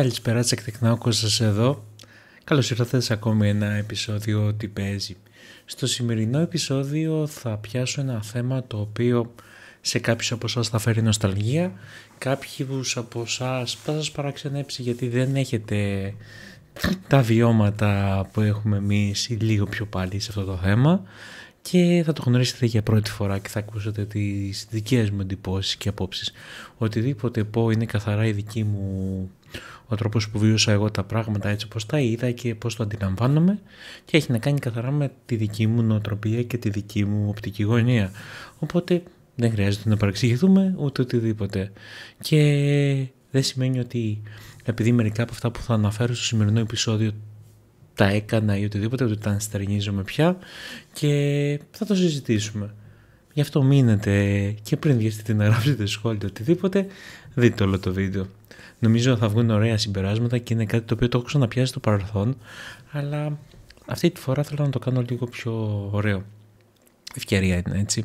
Καλησπέρα, τσεκτεκνάω σας εδώ. Καλώς ήρθατε σε ακόμη ένα επεισόδιο ότι παίζει. Στο σημερινό επεισόδιο θα πιάσω ένα θέμα το οποίο σε κάποιους από εσάς θα φέρει νοσταλγία, κάποιους από εσάς θα σας παραξενέψει γιατί δεν έχετε τα βιώματα που έχουμε εμείς ή λίγο πιο πάλι σε αυτό το θέμα και θα το γνωρίσετε για πρώτη φορά και θα ακούσετε τις δικές μου εντυπώσεις και απόψεις. Οτιδήποτε πω είναι καθαρά η δική μου ο τρόπος που βίωσα εγώ τα πράγματα έτσι πως τα είδα και πως το αντιλαμβάνομαι και έχει να κάνει καθαρά με τη δική μου νοοτροπία και τη δική μου οπτική γωνία. Οπότε δεν χρειάζεται να παρεξηγηθούμε ούτε οτιδήποτε. Και δεν σημαίνει ότι επειδή μερικά από αυτά που θα αναφέρω στο σημερινό επεισόδιο τα έκανα ή οτιδήποτε, ότι τα ανστερνίζομαι πια και θα το συζητήσουμε. Γι' αυτό μείνετε και πριν βγαίνετε να γράψετε σχόλια οτιδήποτε, δείτε όλο το βίντεο νομίζω θα βγουν ωραία συμπεράσματα και είναι κάτι το οποίο το έχω ξαναπιάσει στο παρελθόν, αλλά αυτή τη φορά θέλω να το κάνω λίγο πιο ωραίο. Ευκαιρία είναι έτσι.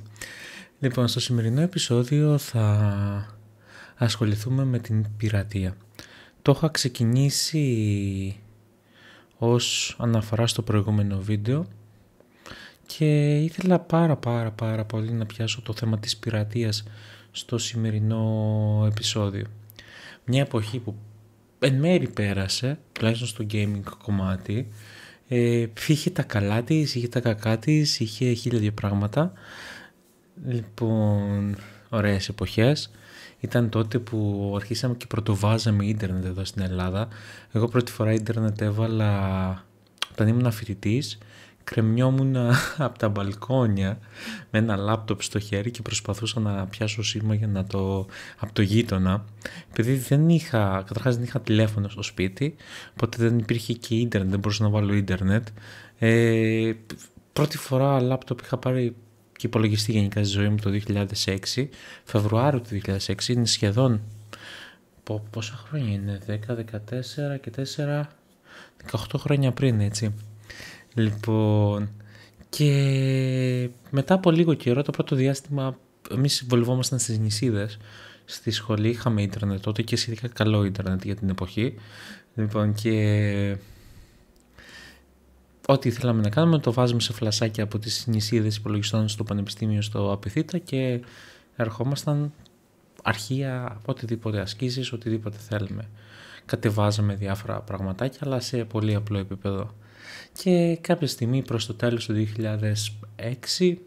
Λοιπόν, στο σημερινό επεισόδιο θα ασχοληθούμε με την πειρατεία. Το είχα ξεκινήσει ως αναφορά στο προηγούμενο βίντεο και ήθελα πάρα πάρα πάρα πολύ να πιάσω το θέμα της πειρατείας στο σημερινό επεισόδιο μια εποχή που εν μέρη πέρασε, τουλάχιστον στο gaming κομμάτι, ε, είχε τα καλά της, είχε τα κακά της, είχε χίλια δύο πράγματα. Λοιπόν, ωραίες εποχές. Ήταν τότε που αρχίσαμε και πρωτοβάζαμε ίντερνετ εδώ στην Ελλάδα. Εγώ πρώτη φορά ίντερνετ έβαλα όταν ήμουν φοιτητής κρεμιόμουν από τα μπαλκόνια με ένα λάπτοπ στο χέρι και προσπαθούσα να πιάσω σήμα για να το, από το γείτονα επειδή δεν είχα, καταρχάς δεν είχα τηλέφωνο στο σπίτι οπότε δεν υπήρχε και ίντερνετ, δεν μπορούσα να βάλω ίντερνετ ε, πρώτη φορά λάπτοπ είχα πάρει και υπολογιστή γενικά στη ζωή μου το 2006 Φεβρουάριο του 2006 είναι σχεδόν πόσα χρόνια είναι 10, 14 και 4 18 χρόνια πριν έτσι Λοιπόν, και μετά από λίγο καιρό, το πρώτο διάστημα, εμείς συμβολευόμασταν στις νησίδες. Στη σχολή είχαμε ίντερνετ τότε και σχετικά καλό ίντερνετ για την εποχή. Λοιπόν, και ό,τι θέλαμε να κάνουμε το βάζουμε σε φλασάκια από τις νησίδες υπολογιστών στο Πανεπιστήμιο στο Απιθύτα και ερχόμασταν αρχεία, οτιδήποτε ασκήσεις, οτιδήποτε θέλουμε. Κατεβάζαμε διάφορα πραγματάκια, αλλά σε πολύ απλό επίπεδο. Και κάποια στιγμή προς το τέλος του 2006,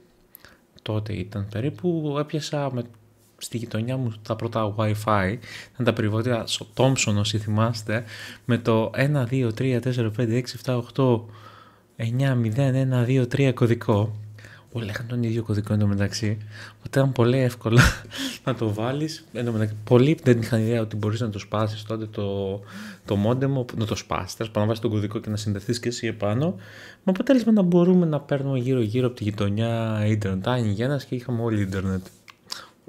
τότε ήταν περίπου, έπιασα με, στη γειτονιά μου τα πρώτα Wi-Fi, ήταν τα περιβόητια στο Thompson όσοι θυμάστε, με το 1, 2, 3, 4, 5, 6, 7, 8, 9, 0, 1, 2, 3 κωδικό Όλοι είχαν τον ίδιο κωδικό εντωμεταξύ. Οπότε ήταν πολύ εύκολο να το βάλεις. Πολλοί δεν είχαν ιδέα ότι μπορείς να το σπάσεις τότε το, το μόντεμο, να το σπάσεις. Τέλος να βάλει τον κωδικό και να συνδεθείς και εσύ επάνω. Με αποτέλεσμα να μπορούμε να παίρνουμε γύρω-γύρω από τη γειτονιά ίντερνετ. Άνοιγε ένα και είχαμε όλοι ίντερνετ.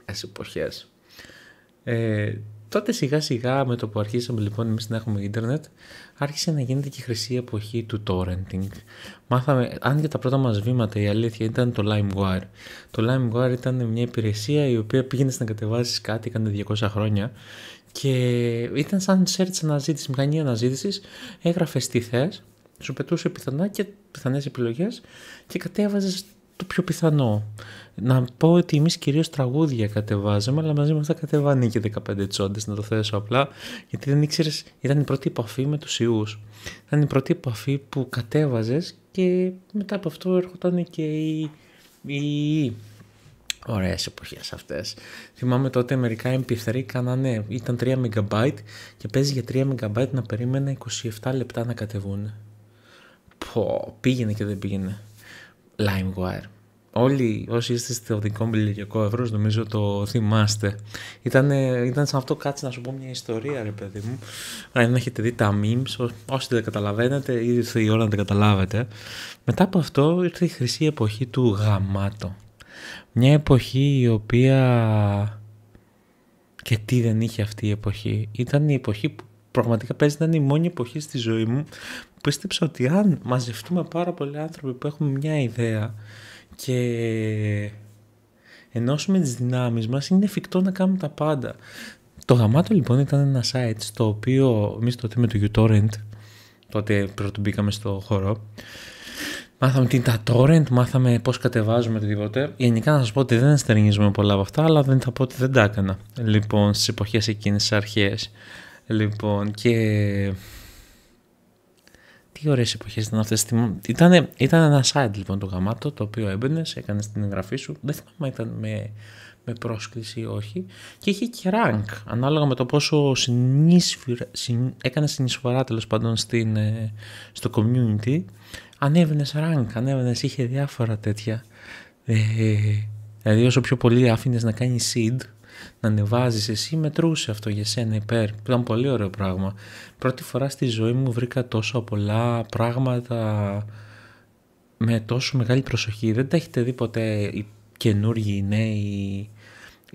Ωραίες εποχές. Ε, τότε σιγά σιγά με το που αρχίσαμε λοιπόν εμείς να έχουμε ίντερνετ, άρχισε να γίνεται και η χρυσή εποχή του torrenting. Μάθαμε, αν και τα πρώτα μας βήματα η αλήθεια ήταν το LimeWire. Το LimeWire ήταν μια υπηρεσία η οποία πήγαινε να κατεβάσεις κάτι, έκανε 200 χρόνια και ήταν σαν search αναζήτηση, μηχανή αναζήτησης, έγραφες τι θες, σου πετούσε πιθανά και πιθανές επιλογές και κατέβαζες το πιο πιθανό. Να πω ότι εμείς κυρίως τραγούδια κατεβάζαμε, αλλά μαζί με αυτά κατεβάνε και 15 τσόντες, να το θέσω απλά, γιατί δεν ήξερες, ήταν η πρώτη επαφή με τους ιούς. Ήταν η πρώτη επαφή που κατέβαζες και μετά από αυτό έρχονταν και οι. οι... Ωραίες εποχές αυτές. Θυμάμαι τότε μερικά MP3 κάνανε, ήταν 3 MB και παίζει για 3 MB να περίμενα 27 λεπτά να κατεβούν. Πω, πήγαινε και δεν πήγαινε. LimeWire όλοι όσοι είστε στο δικό μου ηλικιακό ευρώς, νομίζω το θυμάστε. Ήταν, ήταν σαν αυτό κάτσε να σου πω μια ιστορία, ρε παιδί μου. Αν έχετε δει τα memes, όσοι δεν καταλαβαίνετε, ήδη ήρθε η ώρα να τα καταλάβετε. Μετά από αυτό ήρθε η χρυσή εποχή του γαμάτο. Μια εποχή η οποία... Και τι δεν είχε αυτή η εποχή. Ήταν η εποχή που πραγματικά παίζει ήταν η μόνη εποχή στη ζωή μου που πίστεψα ότι αν μαζευτούμε πάρα πολλοί άνθρωποι που έχουν μια ιδέα και ενώσουμε τις δυνάμεις μας είναι εφικτό να κάνουμε τα πάντα. Το γαμάτο λοιπόν ήταν ένα site στο οποίο εμείς τότε με το uTorrent, τότε πρώτο μπήκαμε στο χώρο, μάθαμε τι είναι τα torrent, μάθαμε πώς κατεβάζουμε οτιδήποτε. Γενικά να σας πω ότι δεν στερνίζουμε πολλά από αυτά, αλλά δεν θα πω ότι δεν τα έκανα. Λοιπόν, στις εποχές εκείνες, στις αρχές. Λοιπόν, και τι ωραίες εποχές ήταν αυτές. Ήταν, ήταν ένα site λοιπόν το γαμάτο το οποίο έμπαινες, έκανες την εγγραφή σου. Δεν θυμάμαι αν ήταν με, με πρόσκληση ή όχι. Και είχε και rank ανάλογα με το πόσο έκανες συνεισφορά τέλος πάντων ε, στο community. Ανέβαινες rank, ανέβαινες, είχε διάφορα τέτοια. Ε, δηλαδή όσο πιο πολύ άφηνες να κάνεις seed, να ανεβάζεις εσύ μετρούσε αυτό για σένα υπέρ. Ήταν πολύ ωραίο πράγμα. Πρώτη φορά στη ζωή μου βρήκα τόσο πολλά πράγματα με τόσο μεγάλη προσοχή. Δεν τα έχετε δει ποτέ οι καινούργοι οι νέοι.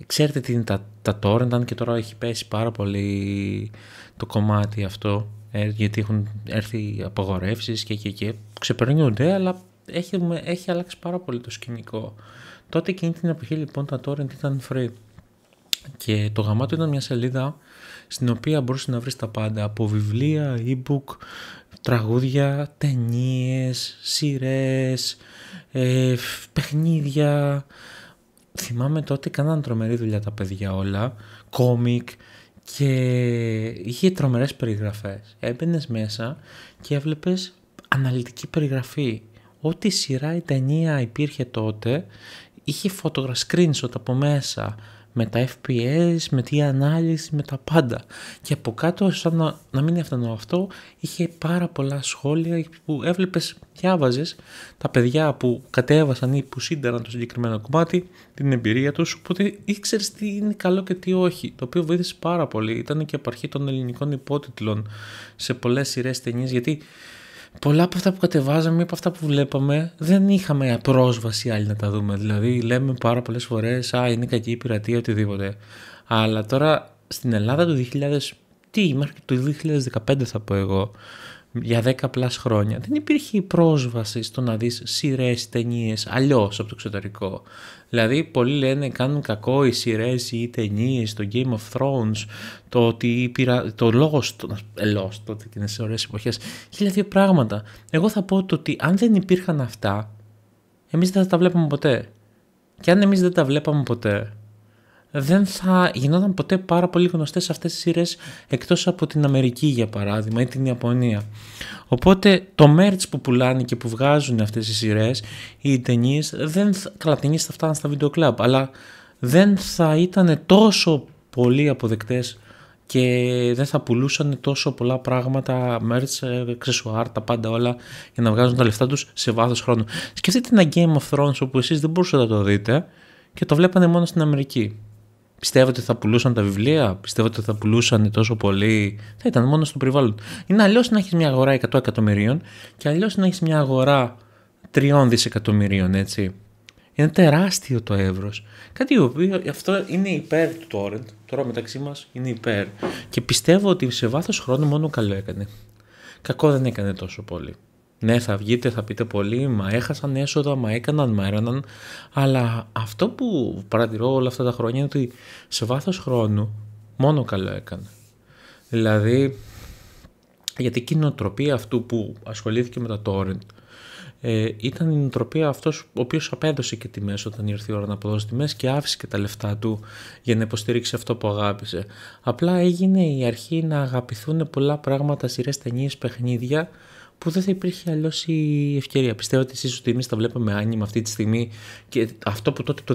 Ξέρετε τι είναι τα, τα torrent, αν και τώρα έχει πέσει πάρα πολύ το κομμάτι αυτό, ε, γιατί έχουν έρθει απαγορεύσεις και και και ξεπερνούνται, αλλά έχει, έχει αλλάξει πάρα πολύ το σκηνικό. Τότε εκείνη την εποχή λοιπόν τα torrent ήταν free. Και το γαμάτο ήταν μια σελίδα στην οποία μπορούσες να βρεις τα πάντα από βιβλία, e-book, τραγούδια, ταινίες, σειρές, ε, παιχνίδια. Θυμάμαι τότε κάναν τρομερή δουλειά τα παιδιά όλα, κόμικ και είχε τρομερές περιγραφές. Έμπαινες μέσα και έβλεπες αναλυτική περιγραφή. Ό,τι σειρά η ταινία υπήρχε τότε είχε φωτογραφία από μέσα, με τα FPS, με τη ανάλυση, με τα πάντα. Και από κάτω, σαν να, να μην έφτανε αυτό, είχε πάρα πολλά σχόλια που έβλεπες, διάβαζες τα παιδιά που κατέβασαν ή που σύνταραν το συγκεκριμένο κομμάτι, την εμπειρία τους. Οπότε ήξερες τι είναι καλό και τι όχι. Το οποίο βοήθησε πάρα πολύ. Ήταν και αρχή των ελληνικών υπότιτλων σε πολλές σειρές ταινίες, γιατί πολλά από αυτά που κατεβάζαμε ή από αυτά που βλέπαμε δεν είχαμε πρόσβαση άλλη να τα δούμε. Δηλαδή, λέμε πάρα πολλές φορές, Α, είναι κακή η πειρατεία, οτιδήποτε. Αλλά τώρα στην Ελλάδα του 2000, τι, μέχρι το 2015 θα πω εγώ, για δέκα πλάς χρόνια δεν υπήρχε η πρόσβαση στο να δεις σειρές ταινίες αλλιώς από το εξωτερικό. Δηλαδή πολλοί λένε κάνουν κακό οι σειρές ή οι ταινίες, στο Game of Thrones, το ότι πειρα... το Lost τότε και σε ωραίες εποχές, χίλια δύο πράγματα. Εγώ θα πω ότι αν δεν υπήρχαν αυτά, εμείς δεν θα τα βλέπαμε ποτέ. Και αν εμείς δεν τα βλέπαμε ποτέ, δεν θα γινόταν ποτέ πάρα πολύ γνωστές αυτές τις σειρές εκτός από την Αμερική για παράδειγμα ή την Ιαπωνία. Οπότε το merch που πουλάνε και που βγάζουν αυτές οι σειρές οι ταινίες δεν θα, καλά ταινίες θα φτάνουν στα βίντεο κλαμπ, αλλά δεν θα ήταν τόσο πολύ αποδεκτές και δεν θα πουλούσαν τόσο πολλά πράγματα, merch, ε, ξεσουάρ, τα πάντα όλα για να βγάζουν τα λεφτά τους σε βάθος χρόνου. Σκεφτείτε ένα Game of Thrones όπου εσείς δεν μπορούσατε να το δείτε και το βλέπανε μόνο στην Αμερική. Πιστεύω ότι θα πουλούσαν τα βιβλία, πιστεύω ότι θα πουλούσαν τόσο πολύ. Θα ήταν μόνο στο περιβάλλον. Είναι αλλιώς να έχεις μια αγορά 100 εκατομμυρίων και αλλιώς να έχεις μια αγορά 3 δισεκατομμυρίων, έτσι. Είναι τεράστιο το εύρος. Κάτι οποίο αυτό είναι υπέρ του torrent. Τώρα μεταξύ μας είναι υπέρ. Και πιστεύω ότι σε βάθος χρόνου μόνο καλό έκανε. Κακό δεν έκανε τόσο πολύ. Ναι, θα βγείτε, θα πείτε πολύ, μα έχασαν έσοδα, μα έκαναν, μα έραναν. Αλλά αυτό που παρατηρώ όλα αυτά τα χρόνια είναι ότι σε βάθος χρόνου μόνο καλό έκανε. Δηλαδή, γιατί η κοινοτροπία αυτού που ασχολήθηκε με τα torrent ε, ήταν η νοοτροπία αυτός ο οποίος απέδωσε και τιμές όταν ήρθε η ώρα να αποδώσει τιμές και άφησε και τα λεφτά του για να υποστηρίξει αυτό που αγάπησε. Απλά έγινε η αρχή να αγαπηθούν πολλά πράγματα, σειρές, ταινίες παιχνίδια που δεν θα υπήρχε αλλιώς η ευκαιρία. Πιστεύω ότι εσείς ότι εμείς τα βλέπαμε άνοιγμα αυτή τη στιγμή και αυτό που τότε το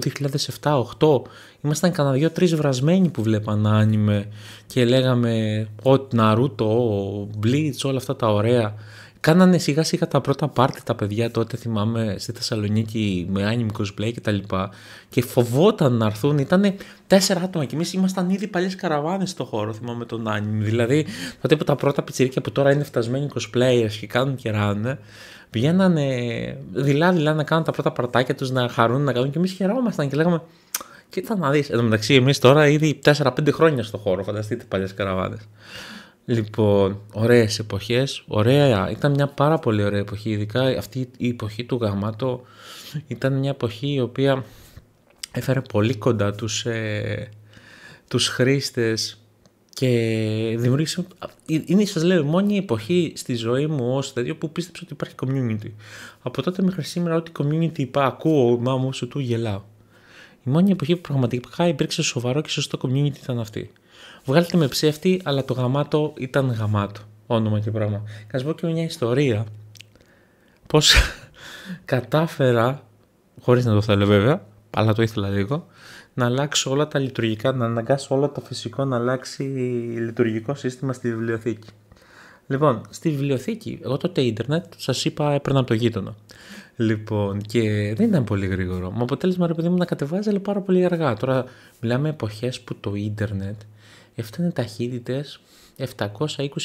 2007-2008 ήμασταν κανένα δύο-τρει βρασμένοι που βλέπαν άνοιγμα και λέγαμε ότι Ναρούτο, Μπλίτ, όλα αυτά τα ωραία. Κάνανε σιγά σιγά τα πρώτα πάρτι τα παιδιά τότε θυμάμαι στη Θεσσαλονίκη με άνιμη cosplay και τα λοιπά και φοβόταν να έρθουν, ήταν τέσσερα άτομα και εμείς ήμασταν ήδη παλιές καραβάνες στο χώρο θυμάμαι τον άνιμη δηλαδή τότε που τα πρώτα πιτσιρίκια που τώρα είναι φτασμένοι cosplayers και κάνουν και ράνε πηγαίνανε δειλά δειλά να κάνουν τα πρώτα παρτάκια τους να χαρούν να κάνουν και εμείς χαιρόμασταν και λέγαμε κοίτα να δεις, εν τω μεταξύ εμείς τώρα ήδη 4-5 χρόνια στο χώρο φανταστείτε παλιές καραβάνες Λοιπόν, ωραίες εποχές. Ωραία. Ήταν μια πάρα πολύ ωραία εποχή. Ειδικά αυτή η εποχή του Γαμάτο ήταν μια εποχή η οποία έφερε πολύ κοντά τους, ε, τους χρήστες και δημιούργησε... Ε, είναι, σας λέω, η μόνη εποχή στη ζωή μου ως τέτοιο που πίστεψα ότι υπάρχει community. Από τότε μέχρι σήμερα ό,τι community είπα, ακούω, μα μου σου του γελάω. Η μόνη εποχή που πραγματικά υπήρξε σοβαρό και σωστό community ήταν αυτή βγάλετε με ψεύτη, αλλά το γαμάτο ήταν γαμάτο. Όνομα και πράγμα. Θα σα πω και μια ιστορία. Πώς κατάφερα, χωρίς να το θέλω βέβαια, αλλά το ήθελα λίγο, να αλλάξω όλα τα λειτουργικά, να αναγκάσω όλο το φυσικό να αλλάξει λειτουργικό σύστημα στη βιβλιοθήκη. Λοιπόν, στη βιβλιοθήκη, εγώ τότε ίντερνετ, σας είπα, έπαιρνα από το γείτονα. Λοιπόν, και δεν ήταν πολύ γρήγορο. Με αποτέλεσμα, ρε παιδί μου, να κατεβάζει, αλλά πάρα πολύ αργά. Τώρα μιλάμε εποχές που το ίντερνετ αυτό είναι ταχύτητε 720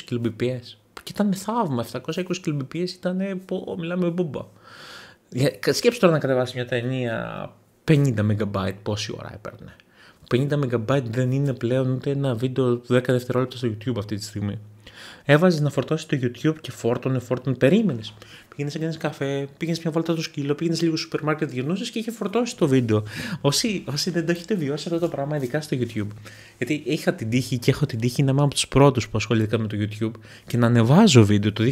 kbps. Και ήταν θαύμα. 720 kbps ήταν. Πω, μιλάμε μπούμπα. Σκέψτε τώρα να κατεβάσεις μια ταινία 50 MB πόση ώρα έπαιρνε. 50 MB δεν είναι πλέον ούτε ένα βίντεο 10 δευτερόλεπτα στο YouTube αυτή τη στιγμή. Έβαζες να φορτώσεις το YouTube και φόρτωνε, φόρτωνε. Περίμενες. Πήγαινες να κάνει καφέ, πήγαινες μια βόλτα στο σκύλο, πήγαινες λίγο στο σούπερ μάρκετ, γυρνούσες και είχε φορτώσει το βίντεο. Όσοι, όσοι δεν το έχετε βιώσει αυτό το πράγμα, ειδικά στο YouTube. Γιατί είχα την τύχη και έχω την τύχη να είμαι από τους πρώτους που ασχολήθηκα με το YouTube και να ανεβάζω βίντεο το 2007.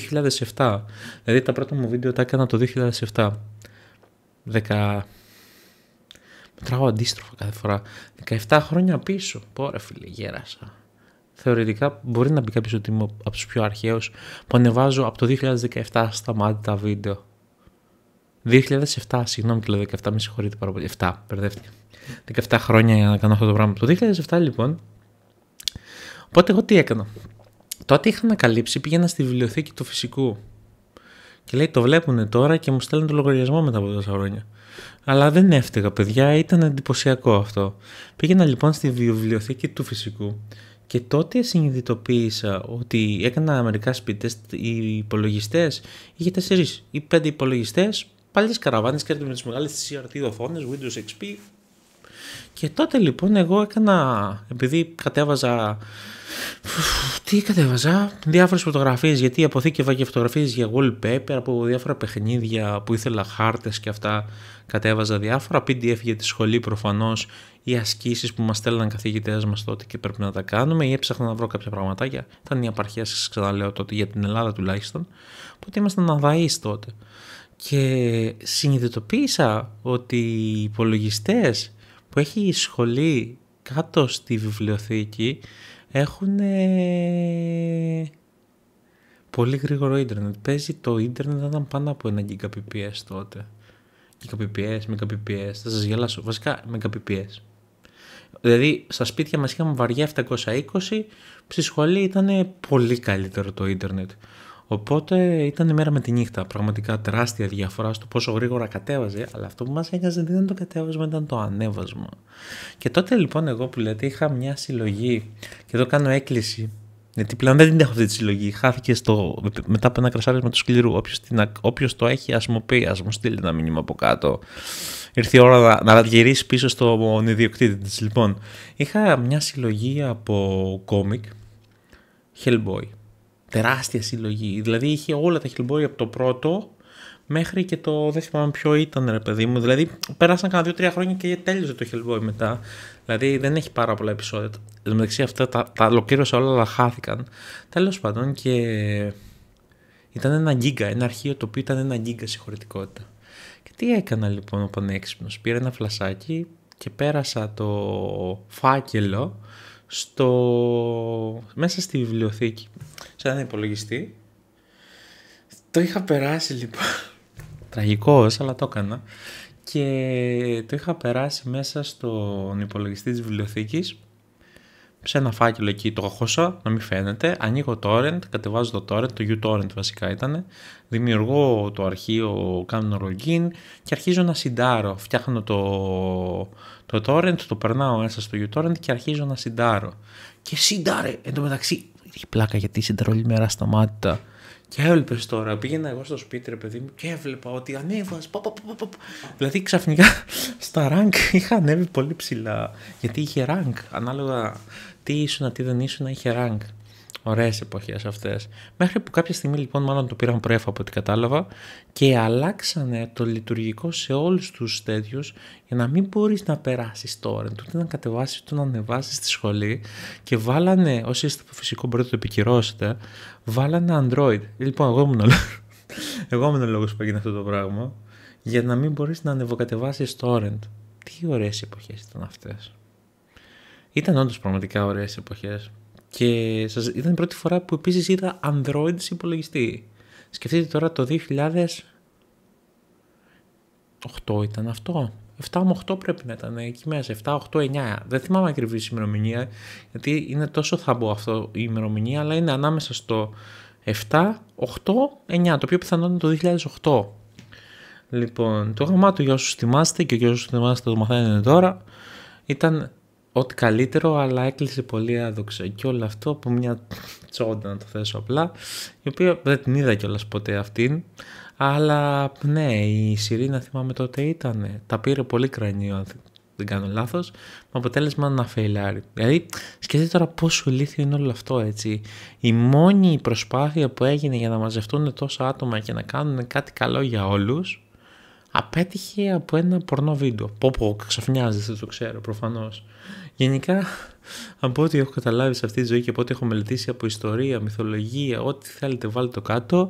Δηλαδή τα πρώτα μου βίντεο τα έκανα το 2007. 10... Μετράω αντίστροφα κάθε φορά. 17 χρόνια πίσω. Πόρα φίλε, γέρασα θεωρητικά μπορεί να μπει κάποιος ότι είμαι από τους πιο αρχαίους που ανεβάζω από το 2017 στα μάτια τα βίντεο. 2007, συγγνώμη και λέω 17, με συγχωρείτε πάρα πολύ. 7, μπερδεύτηκα. 17 χρόνια για να κάνω αυτό το πράγμα. Το 2007 λοιπόν. Οπότε εγώ τι έκανα. Τότε είχα ανακαλύψει, πήγαινα στη βιβλιοθήκη του φυσικού. Και λέει το βλέπουν τώρα και μου στέλνουν το λογαριασμό μετά από τόσα χρόνια. Αλλά δεν έφταιγα, παιδιά, ήταν εντυπωσιακό αυτό. Πήγαινα λοιπόν στη βιβλιοθήκη του φυσικού και τότε συνειδητοποίησα ότι έκανα μερικά σπίτι οι υπολογιστές. Είχε 4 ή 5 υπολογιστέ, παλιέ καραβάνε και με τις μεγάλες CRT οθόνε, Windows XP, και τότε λοιπόν εγώ έκανα, επειδή κατέβαζα, τι κατέβαζα, διάφορες φωτογραφίες, γιατί αποθήκευα και φωτογραφίες για wallpaper από διάφορα παιχνίδια που ήθελα χάρτες και αυτά, κατέβαζα διάφορα, pdf για τη σχολή προφανώς, ή ασκήσεις που μας στέλναν καθηγητές μας τότε και πρέπει να τα κάνουμε ή έψαχνα να βρω κάποια πραγματάκια, ήταν οι απαρχές σας ξαναλέω τότε για την Ελλάδα τουλάχιστον, οπότε ήμασταν αδαείς τότε. Και συνειδητοποίησα ότι οι υπολογιστές που έχει η σχολή κάτω στη βιβλιοθήκη έχουν πολύ γρήγορο ίντερνετ. Παίζει το ίντερνετ ήταν πάνω από 1 Gbps τότε. Gbps, Mbps, θα σας γελάσω. Βασικά Mbps. Δηλαδή στα σπίτια μας είχαμε βαριά 720, στη σχολή ήταν πολύ καλύτερο το ίντερνετ. Οπότε ήταν η μέρα με τη νύχτα. Πραγματικά τεράστια διαφορά στο πόσο γρήγορα κατέβαζε. Αλλά αυτό που μας ένοιαζε δεν ήταν το κατέβασμα, ήταν το ανέβασμα. Και τότε λοιπόν, εγώ που λέτε, είχα μια συλλογή. Και εδώ κάνω έκκληση. Γιατί πλέον δεν την έχω αυτή τη συλλογή. Χάθηκε στο, μετά από ένα κρασάρισμα του σκληρού. Όποιος το έχει, ας μου πει, ας μου στείλει ένα μήνυμα από κάτω. Ήρθε η ώρα να, να γυρίσει πίσω στον ιδιοκτήτη της. Λοιπόν, είχα μια συλλογή από κόμικ Hellboy τεράστια συλλογή. Δηλαδή είχε όλα τα χιλμπόρια από το πρώτο μέχρι και το. Δεν θυμάμαι ποιο ήταν, ρε παιδί μου. Δηλαδή πέρασαν κανένα δύο-τρία χρόνια και τέλειωσε το χιλμπόρι μετά. Δηλαδή δεν έχει πάρα πολλά επεισόδια. Εν τω μεταξύ αυτά τα, τα ολοκλήρωσα όλα, αλλά χάθηκαν. Τέλος πάντων και. Ήταν ένα γίγκα, ένα αρχείο το οποίο ήταν ένα γίγκα συγχωρητικότητα. Και τι έκανα λοιπόν ο πανέξυπνος. Πήρα ένα φλασάκι και πέρασα το φάκελο στο... μέσα στη βιβλιοθήκη, σε έναν υπολογιστή. Το είχα περάσει λοιπόν. Τραγικός, αλλά το έκανα. Και το είχα περάσει μέσα στον υπολογιστή της βιβλιοθήκης σε ένα φάκελο εκεί το έχωσα, να μην φαίνεται, ανοίγω torrent, κατεβάζω το torrent, το uTorrent βασικά ήταν, δημιουργώ το αρχείο, κάνω login και αρχίζω να συντάρω, φτιάχνω το, το torrent, το περνάω μέσα στο uTorrent και αρχίζω να συντάρω. Και συντάρε, εν τω μεταξύ, έχει πλάκα γιατί συντάρω όλη μέρα σταμάτητα και έβλεπες τώρα, πήγαινα εγώ στο σπίτι ρε παιδί μου και έβλεπα ότι παπα, Δηλαδή ξαφνικά στα rank είχα ανέβει πολύ ψηλά. Γιατί είχε rank. Ανάλογα τι ήσουν, τι δεν ήσουν, είχε rank. Ωραίες εποχές αυτές, Μέχρι που κάποια στιγμή λοιπόν μάλλον το πήραν πρέφα από ό,τι κατάλαβα και αλλάξανε το λειτουργικό σε όλους τους τέτοιους για να μην μπορείς να περάσεις τώρα, ούτε να κατεβάσεις ούτε να ανεβάσεις στη σχολή και βάλανε, όσοι είστε από φυσικό μπορείτε να το επικυρώσετε, βάλανε Android. Λοιπόν, εγώ ήμουν ο, εγώ λόγος που έγινε αυτό το πράγμα για να μην μπορείς να το torrent. Τι ωραίες εποχές ήταν αυτές. Ήταν όντως πραγματικά ωραίες εποχές. Και σας, ήταν η πρώτη φορά που επίσης είδα Android σε υπολογιστή. Σκεφτείτε τώρα το 2008 ήταν αυτό. 7 8 πρέπει να ήταν εκεί μέσα. 7, 8, 9. Δεν θυμάμαι η ημερομηνία, γιατί είναι τόσο θαμπό αυτό η ημερομηνία, αλλά είναι ανάμεσα στο 7, 8, 9. Το πιο πιθανό είναι το 2008. Λοιπόν, το γραμμά του για όσους θυμάστε και για όσου θυμάστε το μαθαίνετε τώρα ήταν ό,τι καλύτερο, αλλά έκλεισε πολύ άδοξα. Και όλο αυτό από μια τσόντα, να το θέσω απλά, η οποία δεν την είδα κιόλας ποτέ αυτήν. Αλλά ναι, η Σιρήνα θυμάμαι τότε ήταν. Τα πήρε πολύ κρανίο, αν δεν κάνω λάθος, με αποτέλεσμα να φεϊλάρει. Δηλαδή, σκεφτείτε τώρα πόσο ηλίθιο είναι όλο αυτό, έτσι. Η μόνη προσπάθεια που έγινε για να μαζευτούν τόσα άτομα και να κάνουν κάτι καλό για όλους απέτυχε από ένα πορνό βίντεο. Πω πω, δεν το ξέρω προφανώς. Γενικά, από ό,τι έχω καταλάβει σε αυτή τη ζωή και από ό,τι έχω μελετήσει από ιστορία, μυθολογία, ό,τι θέλετε βάλτε το κάτω,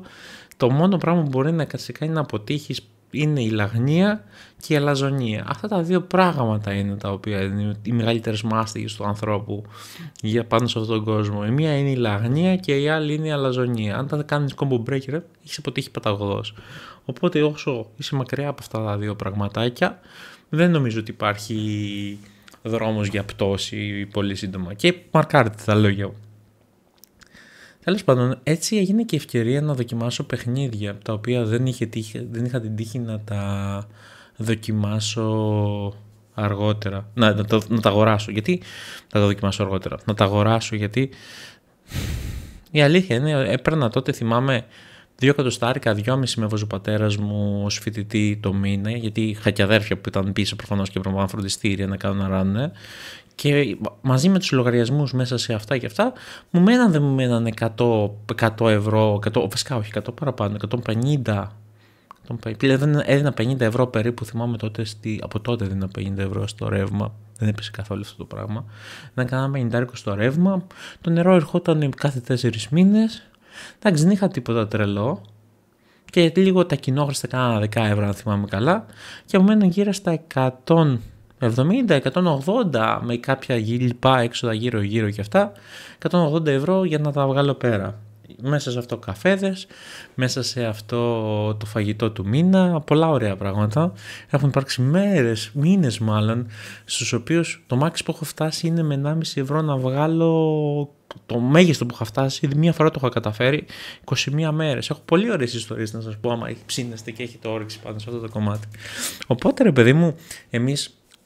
το μόνο πράγμα που μπορεί να σε κάνει να αποτύχεις είναι η λαγνία και η αλαζονία. Αυτά τα δύο πράγματα είναι τα οποία είναι οι μεγαλύτερες μάστιγες του ανθρώπου για πάνω σε αυτόν τον κόσμο. Η μία είναι η λαγνία και η άλλη είναι η αλαζονία. Αν τα κάνεις combo breaker, έχεις αποτύχει παταγωγό. Οπότε όσο είσαι μακριά από αυτά τα δύο πραγματάκια, δεν νομίζω ότι υπάρχει δρόμος για πτώση πολύ σύντομα. Και μαρκάρετε τα λόγια μου. Τέλος πάντων, έτσι έγινε και η ευκαιρία να δοκιμάσω παιχνίδια τα οποία δεν, είχε δεν είχα την τύχη να τα δοκιμάσω αργότερα. Να, να, τα, να τα αγοράσω. Γιατί να τα δοκιμάσω αργότερα. Να τα αγοράσω γιατί η αλήθεια είναι έπαιρνα τότε θυμάμαι δύο εκατοστάρικα, δυόμιση με βάζει πατέρας μου ως φοιτητή το μήνα, γιατί είχα και αδέρφια που ήταν πίσω προφανώς και έπρεπε φροντιστήρια να κάνουν να ράνε. Και μαζί με τους λογαριασμούς μέσα σε αυτά και αυτά, μου μέναν δεν μου μέναν 100, 100 ευρώ, 100, βασικά όχι 100 παραπάνω, 150 Έδινα 50 ευρώ περίπου, θυμάμαι τότε, στη, από τότε έδινα 50 ευρώ στο ρεύμα. Δεν έπεσε καθόλου αυτό το πράγμα. Να κάναμε 50 στο ρεύμα. Το νερό ερχόταν κάθε 4 μήνες. Εντάξει, δεν είχα τίποτα τρελό. Και λίγο τα κοινόχρηστα κάνα 10 ευρώ, αν θυμάμαι καλά. Και μου μέναν γύρω στα 100 70, 180 με κάποια λοιπά έξοδα γύρω γύρω και αυτά, 180 ευρώ για να τα βγάλω πέρα. Μέσα σε αυτό καφέδες, μέσα σε αυτό το φαγητό του μήνα, πολλά ωραία πράγματα. Έχουν υπάρξει μέρες, μήνες μάλλον, στους οποίους το μάξι που έχω φτάσει είναι με 1,5 ευρώ να βγάλω το μέγιστο που είχα φτάσει, μία φορά το έχω καταφέρει, 21 μέρες Έχω πολύ ωραίες ιστορίες να σας πω, άμα ψήνεστε και έχετε όρεξη πάνω σε αυτό το κομμάτι. Οπότε, ρε παιδί μου, εμείς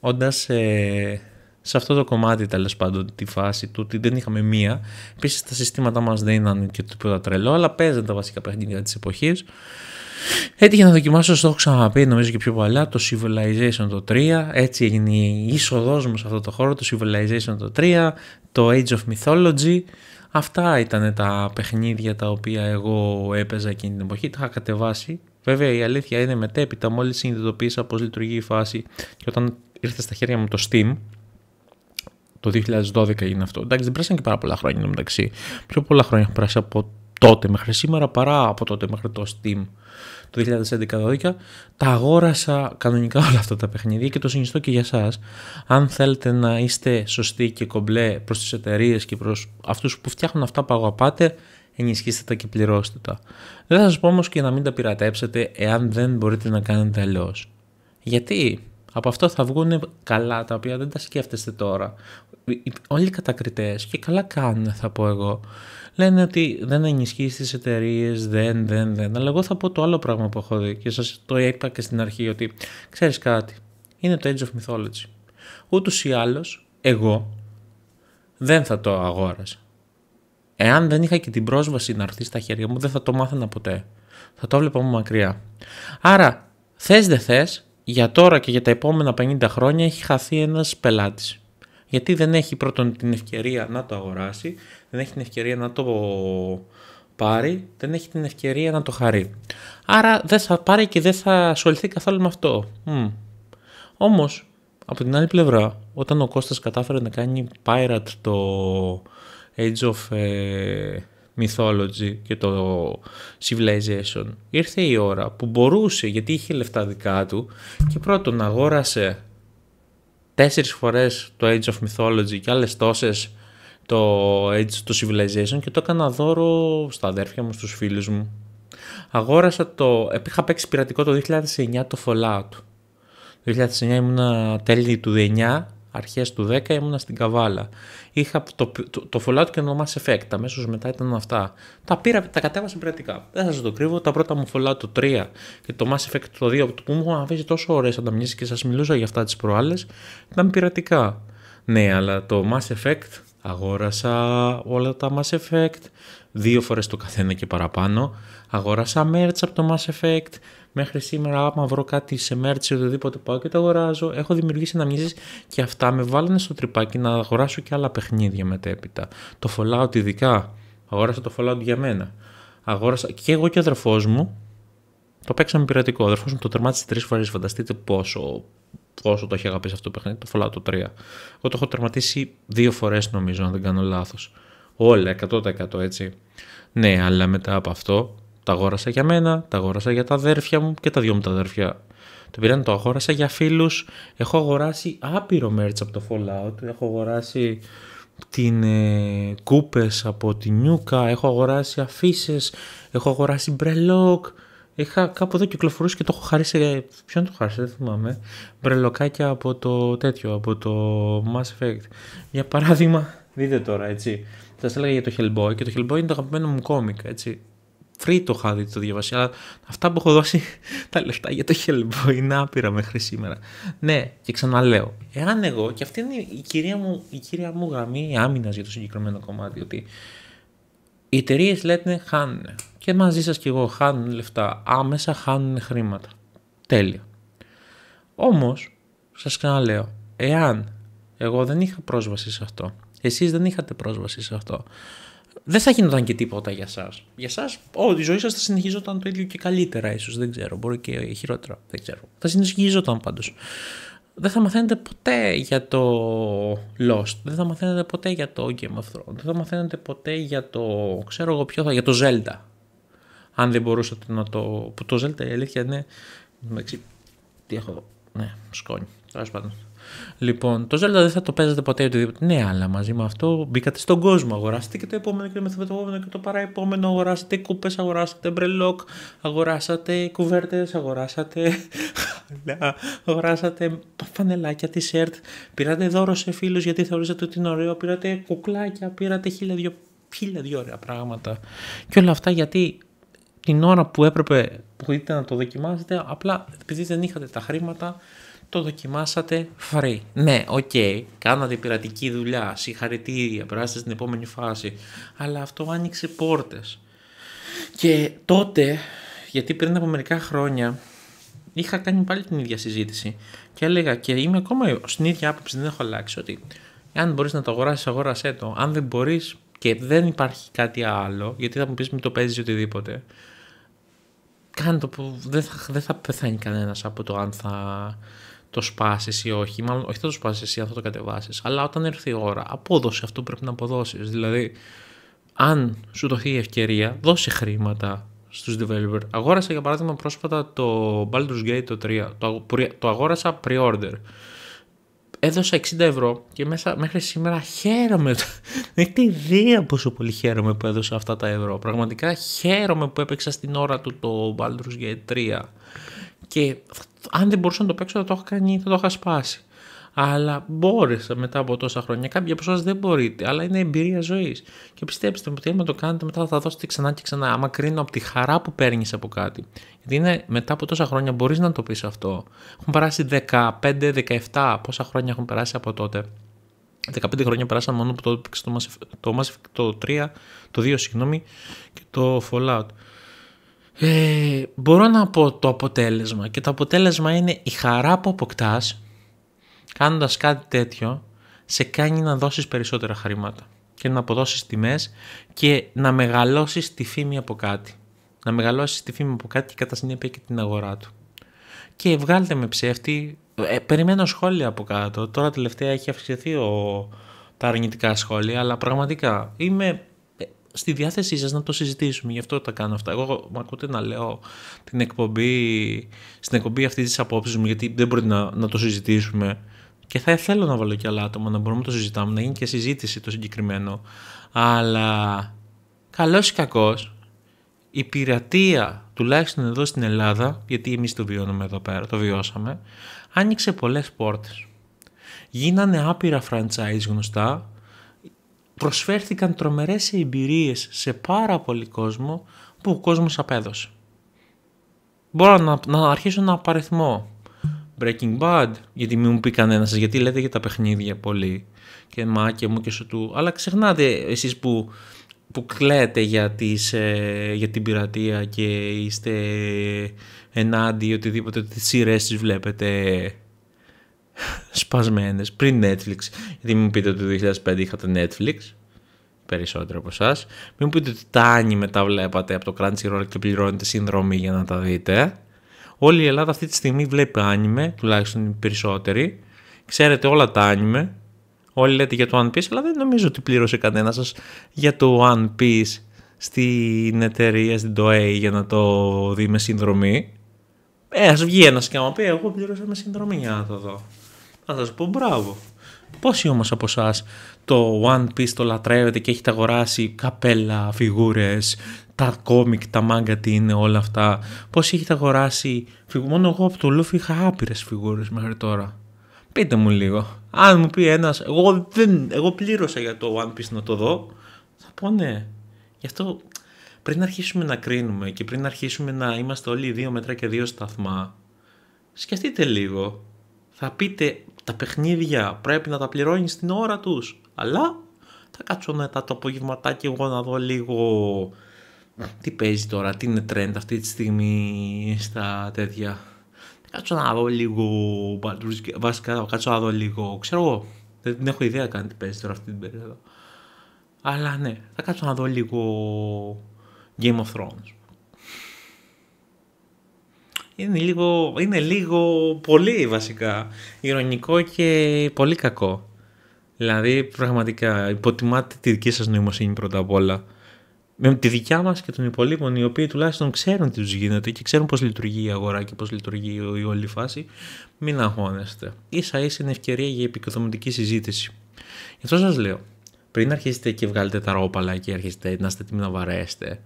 Όντας ε, σε αυτό το κομμάτι τέλος πάντων τη φάση του ότι δεν είχαμε μία. Επίσης τα συστήματά μας δεν ήταν και τίποτα τρελό, αλλά παίζαν τα βασικά παιχνίδια της εποχής. Έτυχε να δοκιμάσω, το έχω ξαναπεί νομίζω και πιο παλιά, το Civilization το 3. Έτσι έγινε η είσοδός μου σε αυτό το χώρο, το Civilization το 3, το Age of Mythology. Αυτά ήταν τα παιχνίδια τα οποία εγώ έπαιζα εκείνη την εποχή. Τα είχα κατεβάσει. Βέβαια η αλήθεια είναι μετέπειτα μόλις συνειδητοποίησα πώς λειτουργεί η φάση και όταν ήρθε στα χέρια μου το Steam. Το 2012 έγινε αυτό. Εντάξει, δεν πέρασαν και πάρα πολλά χρόνια μεταξύ. Πιο πολλά χρόνια έχουν περάσει από τότε μέχρι σήμερα παρά από τότε μέχρι το Steam το 2011-2012. Τα αγόρασα κανονικά όλα αυτά τα παιχνίδια και το συνιστώ και για εσά. Αν θέλετε να είστε σωστοί και κομπλέ προς τις εταιρείες και προς αυτούς που φτιάχνουν αυτά που αγαπάτε, ενισχύστε τα και πληρώστε τα. Δεν θα σας πω όμως και να μην τα πειρατέψετε εάν δεν μπορείτε να κάνετε αλλιώς. Γιατί από αυτό θα βγουν καλά τα οποία δεν τα σκέφτεστε τώρα. Όλοι οι κατακριτές και καλά κάνουν θα πω εγώ. Λένε ότι δεν ενισχύεις τις εταιρείες, δεν, δεν, δεν. Αλλά εγώ θα πω το άλλο πράγμα που έχω δει και σας το είπα και στην αρχή ότι ξέρεις κάτι, είναι το Age of Mythology. Ούτως ή άλλως, εγώ δεν θα το αγόρασα. Εάν δεν είχα και την πρόσβαση να έρθει στα χέρια μου, δεν θα το μάθαινα ποτέ. Θα το βλέπω μακριά. Άρα, θες δεν θες, για τώρα και για τα επόμενα 50 χρόνια έχει χαθεί ένας πελάτης. Γιατί δεν έχει πρώτον την ευκαιρία να το αγοράσει, δεν έχει την ευκαιρία να το πάρει, δεν έχει την ευκαιρία να το χαρεί. Άρα δεν θα πάρει και δεν θα ασχοληθεί καθόλου με αυτό. Mm. Όμως, από την άλλη πλευρά, όταν ο Κώστας κατάφερε να κάνει pirate το Age of ε, mythology και το civilization, ήρθε η ώρα που μπορούσε γιατί είχε λεφτά δικά του και πρώτον αγόρασε τέσσερις φορές το Age of Mythology και άλλες τόσες το Age of Civilization και το έκανα δώρο στα αδέρφια μου, στους φίλους μου. Αγόρασα το, είχα παίξει πειρατικό το 2009 το Fallout. Το 2009 ήμουνα τέλη του 9 αρχές του 10 ήμουνα στην Καβάλα. Είχα το, το, το και το Mass Effect, Αμέσως μετά ήταν αυτά. Τα πήρα, τα κατέβασα πειρατικά. Δεν σας το κρύβω, τα πρώτα μου Fallout το 3 και το Mass Effect το 2 που μου είχαν αφήσει τόσο ωραίες ανταμνήσεις και σας μιλούσα για αυτά τις προάλλες ήταν πειρατικά. Ναι, αλλά το Mass Effect αγόρασα όλα τα Mass Effect, δύο φορές το καθένα και παραπάνω, αγόρασα merch από το Mass Effect, Μέχρι σήμερα, άμα βρω κάτι σε merch ή οτιδήποτε πάω και το αγοράζω, έχω δημιουργήσει μοιάζει και αυτά με βάλανε στο τρυπάκι να αγοράσω και άλλα παιχνίδια μετέπειτα. Το Fallout ειδικά. Αγόρασα το Fallout για μένα. Αγόρασα και εγώ και ο αδερφός μου. Το παίξαμε πειρατικό. Ο αδερφός μου το τερμάτισε τρεις φορές. Φανταστείτε πόσο πόσο το έχει αγαπήσει αυτό το παιχνίδι, το Fallout το 3. Εγώ το έχω τερματίσει δύο φορές, νομίζω, αν δεν κάνω λάθος. Όλα, 100% έτσι. Ναι, αλλά μετά από αυτό τα αγόρασα για μένα, τα αγόρασα για τα αδέρφια μου και τα δυο μου τα αδέρφια το πήραν, το αγόρασα για φίλους. Έχω αγοράσει άπειρο merch από το Fallout. Έχω αγοράσει την ε, κούπες από τη Νιούκα. Έχω αγοράσει αφήσεις. Έχω αγοράσει μπρελόκ. Είχα κάπου εδώ κυκλοφορούσε και το έχω χαρίσει. Ε, ποιον το χάρισε, δεν θυμάμαι. Μπρελοκάκια από το τέτοιο, από το Mass Effect. Για παράδειγμα, δείτε τώρα έτσι. Σας έλεγα για το Hellboy και το Hellboy είναι το αγαπημένο μου κόμικ, έτσι free το είχα δει, το διαβάσει. Αλλά αυτά που έχω δώσει τα λεφτά για το Hellboy είναι άπειρα μέχρι σήμερα. Ναι, και ξαναλέω. Εάν εγώ, και αυτή είναι η κυρία μου, η κυρία μου γραμμή άμυνας για το συγκεκριμένο κομμάτι, ότι οι εταιρείες λένε χάνουν. Και μαζί σας και εγώ χάνουν λεφτά. Άμεσα χάνουν χρήματα. Τέλεια. Όμως, σας ξαναλέω, εάν εγώ δεν είχα πρόσβαση σε αυτό Εσείς δεν είχατε πρόσβαση σε αυτό δεν θα γινόταν και τίποτα για εσά. Για εσά, η ζωή σας θα συνεχίζονταν το ίδιο και καλύτερα, ίσως. Δεν ξέρω. Μπορεί και χειρότερα. Δεν ξέρω. Θα συνεχίζονταν πάντως. Δεν θα μαθαίνετε ποτέ για το Lost. Δεν θα μαθαίνετε ποτέ για το Game of Thrones. Δεν θα μαθαίνετε ποτέ για το. ξέρω εγώ ποιο θα. για το Zelda. Αν δεν μπορούσατε να το. που το Zelda η αλήθεια είναι. Τι έχω εδώ. Ναι, σκόνη. Τέλος πάντων. Λοιπόν, το Zelda δεν θα το παίζατε ποτέ οτιδήποτε. Ναι, αλλά μαζί με αυτό μπήκατε στον κόσμο. αγοράσατε και το επόμενο και το μεθεπόμενο και το παραεπόμενο. Αγοράσατε κούπες, αγοράσατε μπρελόκ, αγοράσατε κουβέρτες, αγοράσατε. αγοράσατε τη t-shirt. Πήρατε δώρο σε φίλους γιατί θεωρήσατε ότι είναι ωραίο. Πήρατε κουκλάκια, πήρατε χίλια δυο, ωραία πράγματα. Και όλα αυτά γιατί την ώρα που έπρεπε που να το δοκιμάσετε, απλά επειδή δεν είχατε τα χρήματα, το δοκιμάσατε free. Ναι, οκ, okay, κάνατε πειρατική δουλειά, συγχαρητήρια, περάστε στην επόμενη φάση, αλλά αυτό άνοιξε πόρτες. Και τότε, γιατί πριν από μερικά χρόνια, είχα κάνει πάλι την ίδια συζήτηση και έλεγα και είμαι ακόμα στην ίδια άποψη, δεν έχω αλλάξει, ότι αν μπορείς να το αγοράσεις, αγόρασέ το. Αν δεν μπορείς και δεν υπάρχει κάτι άλλο, γιατί θα μου πεις μην το παίζεις οτιδήποτε, κάνε το που δεν θα, δεν θα πεθάνει κανένας από το αν θα το σπάσεις ή όχι. Μάλλον, όχι θα το σπάσεις εσύ, αν θα το κατεβάσεις. Αλλά όταν έρθει η ώρα, απόδοση αυτό πρέπει να αποδώσεις. Δηλαδή, αν σου δοθεί η ευκαιρία, δώσε χρήματα στους developer. Αγόρασα για παράδειγμα πρόσφατα το Baldur's Gate το 3. Το, το αγόρασα pre-order. Έδωσα 60 ευρώ και μέσα, μέχρι σήμερα χαίρομαι. Δεν έχετε ιδέα πόσο πολύ χαίρομαι που έδωσα αυτά τα ευρώ. Πραγματικά χαίρομαι που έπαιξα στην ώρα του το Baldur's Gate 3. Και θα αν δεν μπορούσα να το παίξω θα το είχα κάνει, θα το είχα σπάσει. Αλλά μπόρεσα μετά από τόσα χρόνια. Κάποια από δεν μπορείτε, αλλά είναι εμπειρία ζωής. Και πιστέψτε μου ότι αν το κάνετε, μετά θα δώσετε ξανά και ξανά. Άμα κρίνω από τη χαρά που παίρνεις από κάτι. Γιατί είναι μετά από τόσα χρόνια μπορείς να το πεις αυτό. Έχουν περάσει 15, 17, πόσα χρόνια έχουν περάσει από τότε. 15 χρόνια περάσαν μόνο από το, το, το, το, το 3, το 2 συγγνώμη και το Fallout. Ε, μπορώ να πω το αποτέλεσμα και το αποτέλεσμα είναι η χαρά που αποκτάς κάνοντας κάτι τέτοιο σε κάνει να δώσεις περισσότερα χρήματα και να αποδώσεις τιμές και να μεγαλώσεις τη φήμη από κάτι. Να μεγαλώσεις τη φήμη από κάτι και κατά συνέπεια και την αγορά του. Και βγάλτε με ψεύτη, ε, περιμένω σχόλια από κάτω. Τώρα τελευταία έχει αυξηθεί τα αρνητικά σχόλια, αλλά πραγματικά είμαι στη διάθεσή σας να το συζητήσουμε. Γι' αυτό τα κάνω αυτά. Εγώ μου ακούτε να λέω την εκπομπή, στην εκπομπή αυτής της απόψης μου, γιατί δεν μπορεί να, να το συζητήσουμε. Και θα θέλω να βάλω και άλλα άτομα να μπορούμε να το συζητάμε, να γίνει και συζήτηση το συγκεκριμένο. Αλλά καλός ή κακός, η κακο η τουλάχιστον εδώ στην Ελλάδα, γιατί εμείς το βιώνουμε εδώ πέρα, το βιώσαμε, άνοιξε πολλές πόρτες. Γίνανε άπειρα franchise γνωστά, προσφέρθηκαν τρομερές εμπειρίες σε πάρα πολύ κόσμο που ο κόσμος απέδωσε. Μπορώ να, να αρχίσω να απαριθμώ Breaking Bad, γιατί μην μου πει κανένας σα, γιατί λέτε για τα παιχνίδια πολύ και και μου και του αλλά ξεχνάτε εσείς που, που κλαίτε για, τις, ε, για την πειρατεία και είστε ενάντια οτιδήποτε, τις σειρές τις βλέπετε σπασμένες πριν Netflix. Γιατί μην μου πείτε ότι το 2005 είχατε Netflix, περισσότερο από εσάς. Μην μου πείτε ότι τα άνοιγμα τα βλέπατε από το Crunchyroll και πληρώνετε συνδρομή για να τα δείτε. Όλη η Ελλάδα αυτή τη στιγμή βλέπει άνιμε, τουλάχιστον οι περισσότεροι. Ξέρετε όλα τα άνιμε. Όλοι λέτε για το One Piece, αλλά δεν νομίζω ότι πλήρωσε κανένα σας για το One Piece στην εταιρεία, στην DOA για να το δει με συνδρομή. Ε, ας βγει ένας και να πει εγώ πλήρωσα με συνδρομή για να το δω θα σας πω μπράβο. Πόσοι όμως από εσάς το One Piece το λατρεύετε και έχετε αγοράσει καπέλα, φιγούρες, τα κόμικ, τα μάγκα τι είναι όλα αυτά. Πόσοι έχετε αγοράσει, μόνο εγώ από το Λούφι είχα άπειρες φιγούρες μέχρι τώρα. Πείτε μου λίγο. Αν μου πει ένας. εγώ, δεν, εγώ πλήρωσα για το One Piece να το δω, θα πω ναι. Γι' αυτό πριν αρχίσουμε να κρίνουμε και πριν αρχίσουμε να είμαστε όλοι δύο μέτρα και δύο σταθμά, σκεφτείτε λίγο. Θα πείτε τα παιχνίδια πρέπει να τα πληρώνεις την ώρα τους. Αλλά θα κάτσω μετά το απογευματάκι εγώ να δω λίγο τι παίζει τώρα, τι είναι trend αυτή τη στιγμή στα τέτοια. Κάτσω να δω λίγο βασικά, κάτσω να δω λίγο, ξέρω εγώ, δεν έχω ιδέα καν τι παίζει τώρα αυτή την περίοδο. Αλλά ναι, θα κάτσω να δω λίγο Game of Thrones είναι λίγο, είναι λίγο πολύ βασικά ηρωνικό και πολύ κακό. Δηλαδή πραγματικά υποτιμάτε τη δική σας νοημοσύνη πρώτα απ' όλα. Με τη δικιά μας και των υπολείπων οι οποίοι τουλάχιστον ξέρουν τι τους γίνεται και ξέρουν πώς λειτουργεί η αγορά και πώς λειτουργεί η όλη φάση, μην αγωνεστε Ίσα ίσα είναι ευκαιρία για επικοδομητική συζήτηση. Γι' αυτό σας λέω, πριν αρχίσετε και βγάλετε τα ρόπαλα και αρχίσετε να είστε έτοιμοι να βαρέσετε,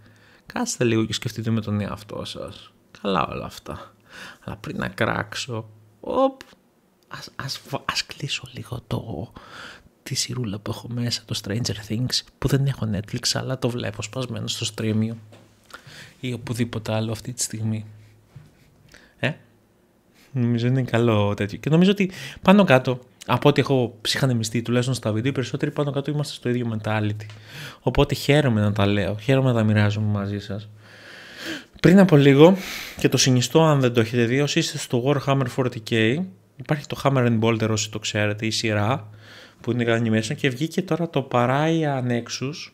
κάτσετε λίγο και σκεφτείτε με τον εαυτό σας. Καλά όλα αυτά. Αλλά πριν να κράξω, οπ, ας, ας, ας κλείσω λίγο το, τη σιρούλα που έχω μέσα, το Stranger Things, που δεν έχω Netflix, αλλά το βλέπω σπασμένο στο streamio ή οπουδήποτε άλλο αυτή τη στιγμή. Ε, νομίζω είναι καλό τέτοιο. Και νομίζω ότι πάνω κάτω, από ό,τι έχω ψυχανεμιστεί, τουλάχιστον στα βίντεο, οι περισσότεροι πάνω κάτω είμαστε στο ίδιο mentality. Οπότε χαίρομαι να τα λέω, χαίρομαι να τα μοιράζομαι μαζί σας. Πριν από λίγο, και το συνιστώ αν δεν το έχετε δει, όσοι είστε στο Warhammer 40k, υπάρχει το Hammer and Boulder όσοι το ξέρετε, η σειρά που είναι η μέσα και βγήκε τώρα το Pariah Nexus,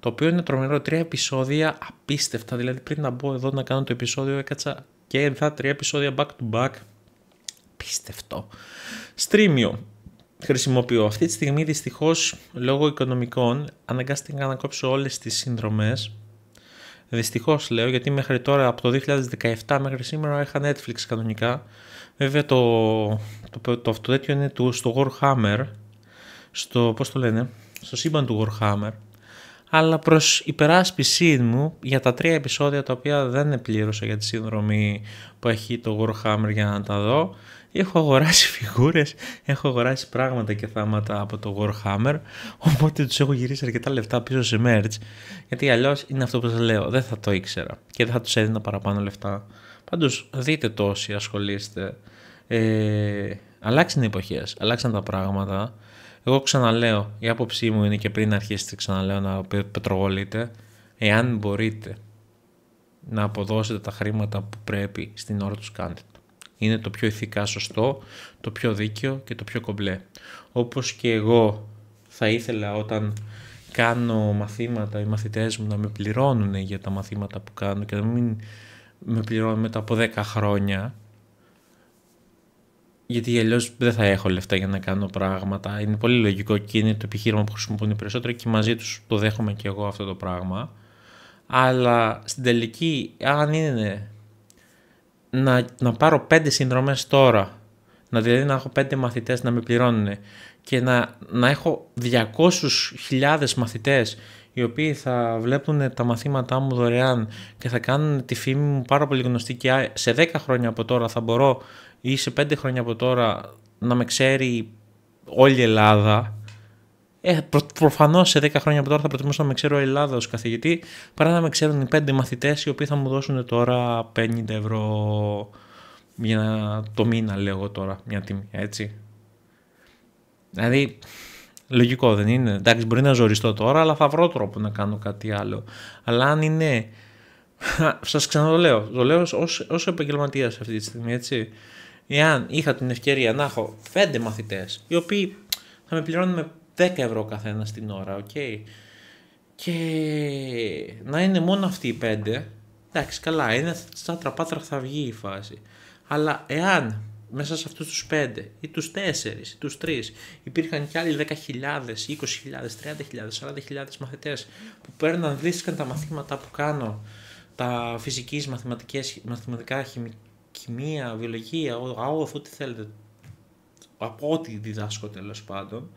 το οποίο είναι τρομερό, τρία επεισόδια απίστευτα, δηλαδή πριν να μπω εδώ να κάνω το επεισόδιο έκατσα και θα τρία επεισόδια back to back, απίστευτο. Στρίμιο, χρησιμοποιώ. Αυτή τη στιγμή δυστυχώς λόγω οικονομικών αναγκάστηκα να κόψω όλες τις σύνδρομες Δυστυχώς λέω γιατί μέχρι τώρα από το 2017 μέχρι σήμερα είχα Netflix κανονικά. Βέβαια το, το, το, αυτό τέτοιο είναι του, στο Warhammer, στο, πώς το λένε, στο σύμπαν του Warhammer. Αλλά προς υπεράσπιση μου για τα τρία επεισόδια τα οποία δεν πλήρωσα για τη συνδρομή που έχει το Warhammer για να τα δω, έχω αγοράσει φιγούρες, έχω αγοράσει πράγματα και θάματα από το Warhammer, οπότε τους έχω γυρίσει αρκετά λεφτά πίσω σε merch, γιατί αλλιώς είναι αυτό που σας λέω, δεν θα το ήξερα και δεν θα τους έδινα παραπάνω λεφτά. Πάντως δείτε το όσοι ασχολείστε, ε, αλλάξαν οι εποχές, αλλάξαν τα πράγματα. Εγώ ξαναλέω, η άποψή μου είναι και πριν αρχίσετε ξαναλέω να πετρογολείτε, εάν μπορείτε να αποδώσετε τα χρήματα που πρέπει στην ώρα τους κάντε το είναι το πιο ηθικά σωστό, το πιο δίκαιο και το πιο κομπλέ. Όπως και εγώ θα ήθελα όταν κάνω μαθήματα, οι μαθητές μου να με πληρώνουν για τα μαθήματα που κάνω και να μην με πληρώνουν μετά από 10 χρόνια, γιατί αλλιώς δεν θα έχω λεφτά για να κάνω πράγματα. Είναι πολύ λογικό και είναι το επιχείρημα που χρησιμοποιούν περισσότερο και μαζί τους το δέχομαι και εγώ αυτό το πράγμα. Αλλά στην τελική, αν είναι να, να πάρω πέντε συνδρομές τώρα, να δηλαδή να έχω πέντε μαθητές να με πληρώνουν και να, να έχω 200.000 μαθητές οι οποίοι θα βλέπουν τα μαθήματά μου δωρεάν και θα κάνουν τη φήμη μου πάρα πολύ γνωστή και σε 10 χρόνια από τώρα θα μπορώ ή σε 5 χρόνια από τώρα να με ξέρει όλη η Ελλάδα ε, προ, προφανώς σε 10 χρόνια από τώρα θα προτιμούσα να με ξέρω Ελλάδα ω καθηγητή παρά να με ξέρουν οι 5 μαθητές οι οποίοι θα μου δώσουν τώρα 50 ευρώ για το μήνα, λέω εγώ τώρα, μια τιμή. Έτσι. Δηλαδή, λογικό δεν είναι. Εντάξει, μπορεί να ζοριστώ τώρα, αλλά θα βρω τρόπο να κάνω κάτι άλλο. Αλλά αν είναι. Σας ξαναλέω, το λέω ως επαγγελματίας αυτή τη στιγμή, έτσι. Εάν είχα την ευκαιρία να έχω πέντε μαθητές, οι οποίοι θα με πληρώνουν με 10 ευρώ καθένας την ώρα, οκ. Okay. Και να είναι μόνο αυτοί οι πέντε, εντάξει καλά, είναι σαν τραπάτρα θα βγει η φάση. Αλλά εάν μέσα σε αυτούς τους 5 ή τους 4 ή τους 3 υπήρχαν κι άλλοι 10.000, 20.000, 30.000, 40.000 μαθητές που παίρναν, δίσκαν τα μαθήματα που κάνω, τα φυσικής, μαθηματικές, μαθηματικά, χημεία, βιολογία, αόθ, ό,τι θέλετε, από ό,τι διδάσκω τέλος πάντων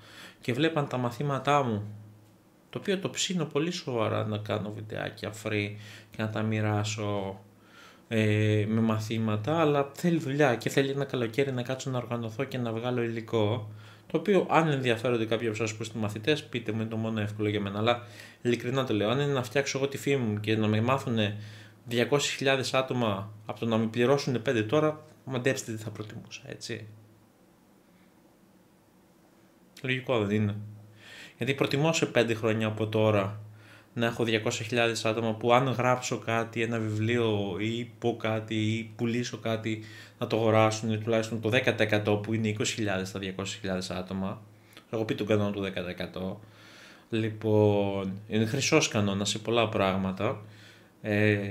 και βλέπαν τα μαθήματά μου το οποίο το ψήνω πολύ σοβαρά να κάνω βιντεάκια free και να τα μοιράσω ε, με μαθήματα, αλλά θέλει δουλειά και θέλει ένα καλοκαίρι να κάτσω να οργανωθώ και να βγάλω υλικό, το οποίο αν ενδιαφέρονται κάποιοι από εσάς που είστε μαθητές, πείτε μου είναι το μόνο εύκολο για μένα, αλλά ειλικρινά το λέω, αν είναι να φτιάξω εγώ τη φήμη μου και να με μάθουν 200.000 άτομα από το να με πληρώσουν 5 τώρα, μαντέψτε τι θα προτιμούσα, έτσι. Λογικό δεν είναι. Γιατί προτιμώ σε 5 χρόνια από τώρα να έχω 200.000 άτομα που αν γράψω κάτι, ένα βιβλίο ή πω κάτι ή πουλήσω κάτι να το αγοράσουν τουλάχιστον το 10% που είναι 20.000 στα 200.000 άτομα. Εγώ πει τον κανόνα του 10%. Λοιπόν, είναι χρυσός κανόνας σε πολλά πράγματα. Ε,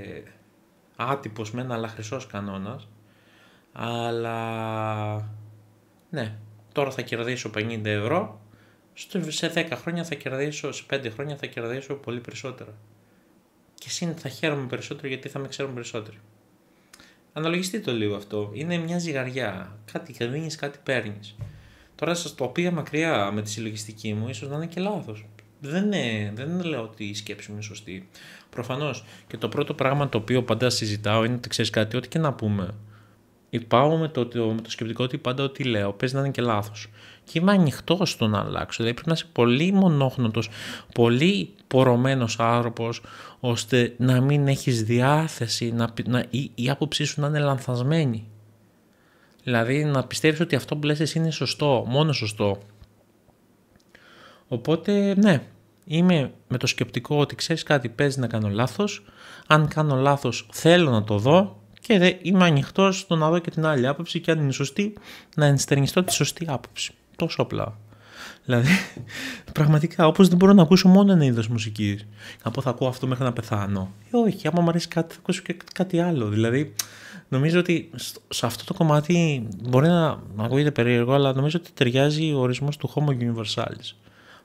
άτυπος μεν, αλλά χρυσός κανόνας. Αλλά... Ναι, τώρα θα κερδίσω 50 ευρώ, σε 10 χρόνια θα κερδίσω, σε 5 χρόνια θα κερδίσω πολύ περισσότερα. Και εσύ θα χαίρομαι περισσότερο γιατί θα με ξέρουν περισσότερο. Αναλογιστεί το λίγο αυτό. Είναι μια ζυγαριά. Κάτι δίνει, κάτι παίρνεις. Τώρα σας το πήγα μακριά με τη συλλογιστική μου, ίσως να είναι και λάθος. Δεν, δεν λέω ότι η σκέψη μου είναι σωστή. Προφανώς. Και το πρώτο πράγμα το οποίο πάντα συζητάω είναι ότι ξέρεις κάτι, ό,τι και να πούμε Υπάρχω με το, το, με το σκεπτικό ότι πάντα ό,τι λέω παίζει να είναι και λάθος. Και είμαι ανοιχτός στο να αλλάξω. Δηλαδή πρέπει να είσαι πολύ μονόχνοτο, πολύ πορωμένος άνθρωπος, ώστε να μην έχεις διάθεση να, να, η, η άποψή σου να είναι λανθασμένη. Δηλαδή να πιστεύεις ότι αυτό που λες είναι σωστό, μόνο σωστό. Οπότε ναι, είμαι με το σκεπτικό ότι ξέρεις κάτι παίζει να κάνω λάθος. Αν κάνω λάθος θέλω να το δω και είμαι ανοιχτός στο να δω και την άλλη άποψη και αν είναι σωστή, να ενστερνιστώ τη σωστή άποψη. Τόσο απλά. Δηλαδή, πραγματικά, όπως δεν μπορώ να ακούσω μόνο ένα είδος μουσικής. Να πω θα ακούω αυτό μέχρι να πεθάνω. Ε, όχι, άμα μου αρέσει κάτι, θα ακούσω και κάτι άλλο. Δηλαδή, νομίζω ότι σε αυτό το κομμάτι μπορεί να ακούγεται περίεργο, αλλά νομίζω ότι ταιριάζει ο ορισμός του Homo Universalis.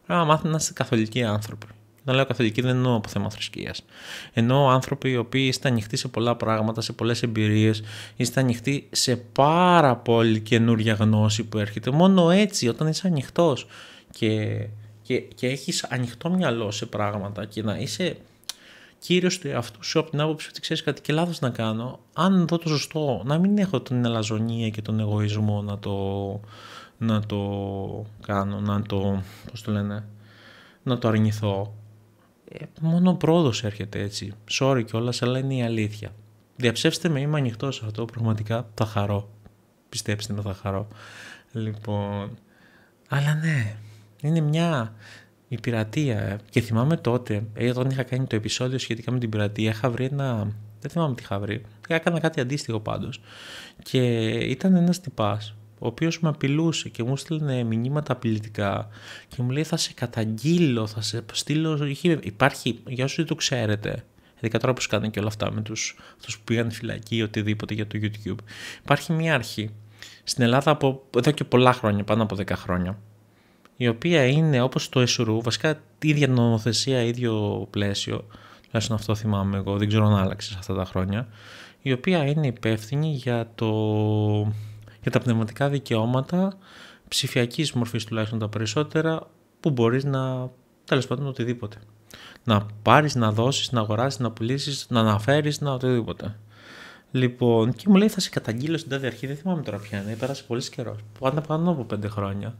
Πρέπει να μάθουμε να είστε καθολικοί άνθρωποι. Όταν λέω καθολική, δεν εννοώ από θέμα θρησκείας. Εννοώ άνθρωποι οι οποίοι είστε ανοιχτοί σε πολλά πράγματα, σε πολλές εμπειρίες, είστε ανοιχτοί σε πάρα πολύ καινούργια γνώση που έρχεται. Μόνο έτσι, όταν είσαι ανοιχτός και, και, και έχεις ανοιχτό μυαλό σε πράγματα και να είσαι κύριος του εαυτού σου από την άποψη ότι ξέρεις κάτι και λάθος να κάνω, αν δω το ζωστό να μην έχω την ελαζονία και τον εγωισμό να το, να το κάνω, να το, πώς το να το αρνηθώ. Ε, μόνο μόνο πρόοδος έρχεται έτσι. Sorry κιόλας, αλλά είναι η αλήθεια. Διαψεύστε με, είμαι ανοιχτός σε αυτό. Πραγματικά θα χαρώ. Πιστέψτε με, θα χαρώ. Λοιπόν. Αλλά ναι, είναι μια η πειρατεία. Ε. Και θυμάμαι τότε, ε, όταν είχα κάνει το επεισόδιο σχετικά με την πειρατεία, είχα βρει ένα. Δεν θυμάμαι τι είχα βρει. Έκανα κάτι αντίστοιχο πάντως. Και ήταν ένας τυπάς ο οποίος με απειλούσε και μου στείλνε μηνύματα απειλητικά και μου λέει θα σε καταγγείλω, θα σε στείλω... υπάρχει, για δεν το ξέρετε, ειδικά τώρα όπως κάνουν και όλα αυτά με τους, που πήγαν φυλακή ή οτιδήποτε για το YouTube, υπάρχει μια αρχή στην Ελλάδα από εδώ και πολλά χρόνια, πάνω από 10 χρόνια, η οποία είναι όπως το ΕΣΟΡΟΥ, βασικά η ίδια νομοθεσία, ίδιο πλαίσιο, τουλάχιστον αυτό θυμάμαι εγώ, δεν ξέρω αν άλλαξε αυτά τα χρόνια, η οποία είναι υπεύθυνη για το για τα πνευματικά δικαιώματα ψηφιακής μορφής τουλάχιστον τα περισσότερα που μπορείς να τέλος πάντων οτιδήποτε. Να πάρεις να δώσεις, να αγοράσεις, να πουλήσεις, να αναφέρεις να οτιδήποτε. Λοιπόν, και μου λέει θα σε καταγγείλω στην τάδε αρχή. Δεν θυμάμαι τώρα ποια είναι, πέρασε πολύς καιρός. Πάντα πάνω από πέντε χρόνια.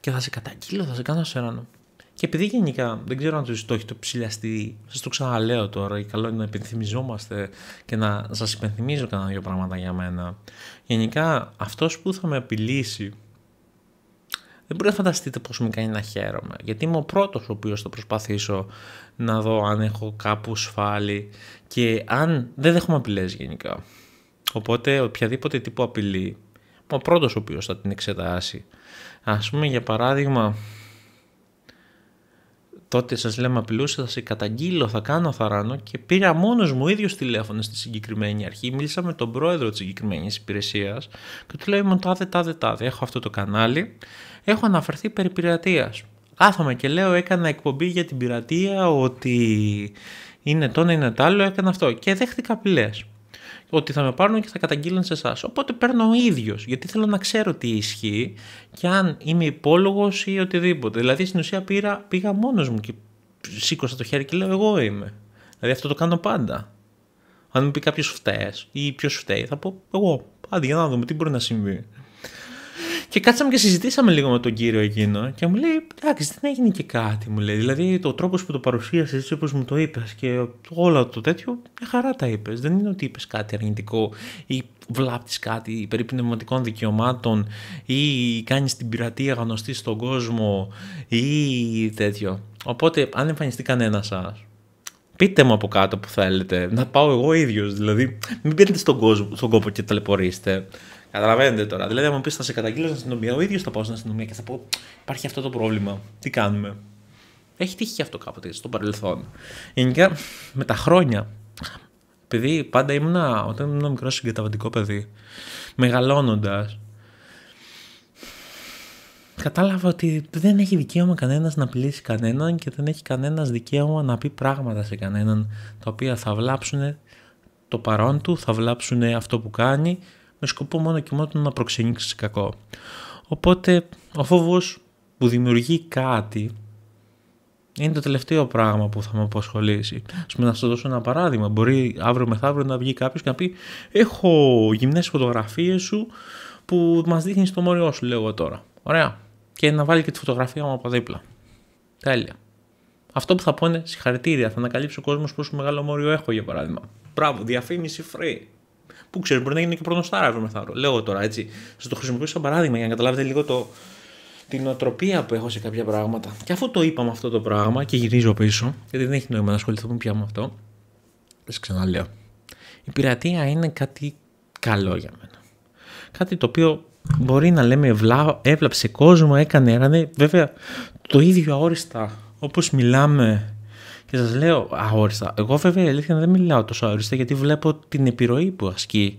Και θα σε καταγγείλω, θα σε κάνω έναν. Και επειδή γενικά δεν ξέρω αν το ζητώ, έχει το ψηλιαστεί, σας το ξαναλέω τώρα. Καλό είναι να υπενθυμιζόμαστε και να σας υπενθυμίζω κανένα δύο πράγματα για μένα. Γενικά, αυτός που θα με απειλήσει δεν μπορεί να φανταστείτε πώς με κάνει να χαίρομαι. Γιατί είμαι ο πρώτος ο οποίος θα προσπαθήσω να δω αν έχω κάπους σφάλι και αν δεν δέχομαι απειλές γενικά. Οπότε οποιαδήποτε τύπου απειλή, είμαι ο πρώτος ο οποίος θα την εξετάσει. Ας πούμε για παράδειγμα, τότε σας λέμε απειλούσε, θα σε καταγγείλω, θα κάνω θαράνο και πήρα μόνος μου ίδιος τηλέφωνο στη συγκεκριμένη αρχή, μίλησα με τον πρόεδρο της συγκεκριμένης υπηρεσίας και του λέει μου τάδε τάδε τάδε, έχω αυτό το κανάλι, έχω αναφερθεί περί πειρατείας. Κάθομαι και λέω έκανα εκπομπή για την πειρατεία ότι είναι τόνο είναι τ' έκανα αυτό και δέχτηκα απειλές ότι θα με πάρουν και θα καταγγείλουν σε εσάς. Οπότε παίρνω ο ίδιος, γιατί θέλω να ξέρω τι ισχύει και αν είμαι υπόλογος ή οτιδήποτε. Δηλαδή στην ουσία πήρα, πήγα μόνος μου και σήκωσα το χέρι και λέω: Εγώ είμαι. Δηλαδή αυτό το κάνω πάντα. Αν μου πει κάποιος φταίει ή ποιος φταίει, θα πω: Εγώ. πάντα για να δούμε τι μπορεί να συμβεί. Και κάτσαμε και συζητήσαμε λίγο με τον κύριο εκείνο και μου λέει: Εντάξει, δεν έγινε και κάτι, μου λέει. Δηλαδή, το τρόπος που το παρουσίασες, έτσι όπως μου το είπες και όλα το τέτοιο, μια χαρά τα είπες. Δεν είναι ότι είπες κάτι αρνητικό ή βλάπτεις κάτι περί πνευματικών δικαιωμάτων ή κάνεις την πειρατεία γνωστή στον κόσμο ή τέτοιο. Οπότε, αν εμφανιστεί κανένας σας, πείτε μου από κάτω που θέλετε. Να πάω εγώ ίδιος. Δηλαδή, μην πείτε στον κόσμο, στον κόπο και ταλαιπωρήστε. Καταλαβαίνετε τώρα. Δηλαδή, αν μου πεις θα σε καταγγείλω στην αστυνομία, ο ίδιος θα πάω στην αστυνομία και θα πω υπάρχει αυτό το πρόβλημα. Τι κάνουμε. Έχει τύχει και αυτό κάποτε στο παρελθόν. Γενικά με τα χρόνια. Επειδή πάντα ήμουν, όταν ήμουν μικρός συγκαταβατικό παιδί, μεγαλώνοντας, κατάλαβα ότι δεν έχει δικαίωμα κανένας να απειλήσει κανέναν και δεν έχει κανένας δικαίωμα να πει πράγματα σε κανέναν τα οποία θα βλάψουν το παρόν του, θα βλάψουν αυτό που κάνει με σκοπό μόνο και μόνο να προξενήξει κακό. Οπότε ο φόβος που δημιουργεί κάτι είναι το τελευταίο πράγμα που θα με απασχολήσει. Ας πούμε, να σας δώσω ένα παράδειγμα. Μπορεί αύριο μεθαύριο να βγει κάποιος και να πει: Έχω γυμνές φωτογραφίες σου που μας δείχνεις το μόριό σου, λέω εγώ τώρα. Ωραία. Και να βάλει και τη φωτογραφία μου από δίπλα. Τέλεια. Αυτό που θα πω είναι συγχαρητήρια. Θα ανακαλύψω ο κόσμος πόσο μεγάλο μόριο έχω, για παράδειγμα. Μπράβο, διαφήμιση free. Πού ξέρεις, μπορεί να γίνει και στάρα αύριο μεθαύριο. Λέω τώρα έτσι. Σα το χρησιμοποιήσω σαν παράδειγμα για να καταλάβετε λίγο το, την οτροπία που έχω σε κάποια πράγματα. Και αφού το είπαμε αυτό το πράγμα και γυρίζω πίσω, γιατί δεν έχει νόημα να ασχοληθούμε πια με αυτό, σα ξαναλέω. Η πειρατεία είναι κάτι καλό για μένα. Κάτι το οποίο μπορεί να λέμε έβλαψε κόσμο, έκανε, έρανε. Βέβαια, το ίδιο αόριστα όπως μιλάμε και σας λέω αόριστα. Εγώ βέβαια η αλήθεια δεν μιλάω τόσο αόριστα γιατί βλέπω την επιρροή που ασκεί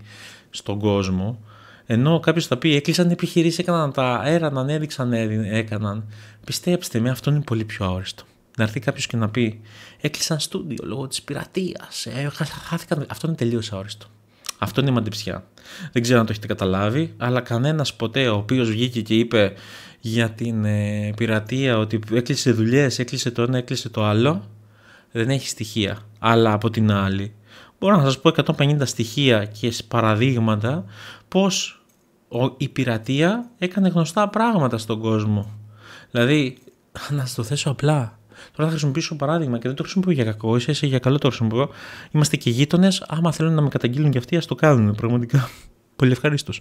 στον κόσμο. Ενώ κάποιος θα πει έκλεισαν επιχειρήσεις, έκαναν τα έραναν, έδειξαν, έκαναν. Πιστέψτε με, αυτό είναι πολύ πιο αόριστο. Να έρθει κάποιος και να πει έκλεισαν στούντιο λόγω της πειρατείας. Ε, χάθηκαν. Αυτό είναι τελείως αόριστο. Αυτό είναι η μαντεψιά. Δεν ξέρω αν το έχετε καταλάβει, αλλά κανένας ποτέ ο οποίος βγήκε και είπε για την ε, πειρατεία ότι έκλεισε δουλειές, έκλεισε το ένα, έκλεισε το άλλο, δεν έχει στοιχεία. Αλλά από την άλλη, μπορώ να σας πω 150 στοιχεία και παραδείγματα πως η πειρατεία έκανε γνωστά πράγματα στον κόσμο. Δηλαδή, να σας το θέσω απλά. Τώρα θα χρησιμοποιήσω παράδειγμα και δεν το χρησιμοποιώ για κακό, είσαι, για καλό το χρησιμοποιώ. Είμαστε και γείτονες. Άμα θέλουν να με καταγγείλουν και αυτοί, ας το κάνουν. Πραγματικά. Πολύ ευχαρίστως.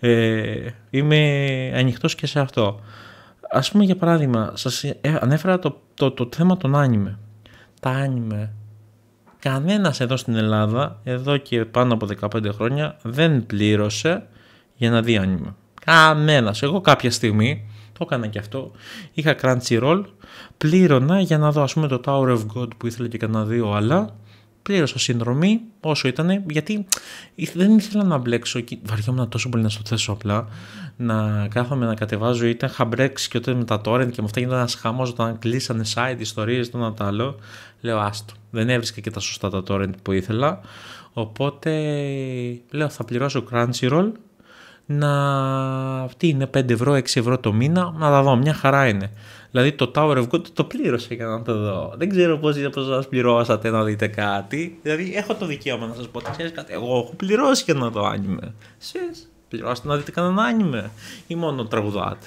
Ε, είμαι ανοιχτός και σε αυτό. Ας πούμε για παράδειγμα, σας ε, ανέφερα το, το, το θέμα των άνιμε. Τα άνιμε, κανένας εδώ στην Ελλάδα, εδώ και πάνω από 15 χρόνια, δεν πλήρωσε για να δει άνοιγμα. Κανένας, Εγώ κάποια στιγμή, το έκανα και αυτό, είχα Crunchyroll, πλήρωνα για να δω ας πούμε το Tower of God που ήθελε και κανένα δύο άλλα, πλήρωσα συνδρομή όσο ήταν, γιατί δεν ήθελα να μπλέξω. Βαριόμουν τόσο πολύ να στο θέσω απλά. Να κάθομαι να κατεβάζω. Ήταν είχα μπρέξει και όταν με τα torrent και με αυτά γίνονταν ένας χαμός όταν κλείσανε site, ιστορίες, το ένα άλλο λέω άστο. Δεν έβρισκα και τα σωστά τα torrent που ήθελα. Οπότε λέω θα πληρώσω Crunchyroll να... Τι είναι 5 ευρώ, 6 ευρώ το μήνα, να τα δω, μια χαρά είναι. Δηλαδή το Tower of God το πλήρωσα για να το δω. Δεν ξέρω πώς από σας πληρώσατε να δείτε κάτι. Δηλαδή έχω το δικαίωμα να σας πω, ξέρεις κάτι, εγώ έχω πληρώσει για να δω άνιμε. Εσείς πληρώσατε να δείτε κανένα άνιμε ή μόνο τραγουδάτε.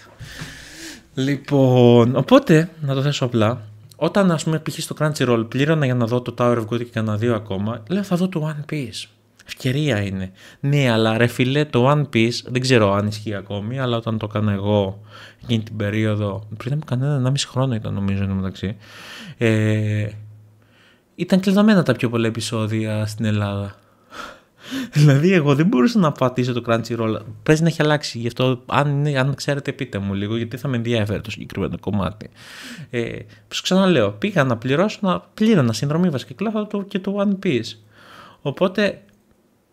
Λοιπόν, οπότε να το θέσω απλά, όταν, ας πούμε, π.χ. στο Crunchyroll πλήρωνα για να δω το Tower of God και κανένα δύο ακόμα, λέω θα δω το One Piece. Ευκαιρία είναι. Ναι, αλλά ρε φιλέ, το One Piece δεν ξέρω αν ισχύει ακόμη, αλλά όταν το έκανα εγώ εκείνη την περίοδο. Πριν από κανένα 1,5 χρόνο ήταν νομίζω εντωμεταξύ. Ε, ήταν κλειδωμένα τα πιο πολλά επεισόδια στην Ελλάδα. δηλαδή, εγώ δεν μπορούσα να πατήσω το Crunchyroll. Πρέπει να έχει αλλάξει. Γι' αυτό, αν, αν ξέρετε, πείτε μου λίγο, γιατί θα με ενδιαφέρει το συγκεκριμένο κομμάτι. Ε, Σα ξαναλέω, πήγα να πληρώσω, να πλήρωνα συνδρομή βασικά και το One Piece. Οπότε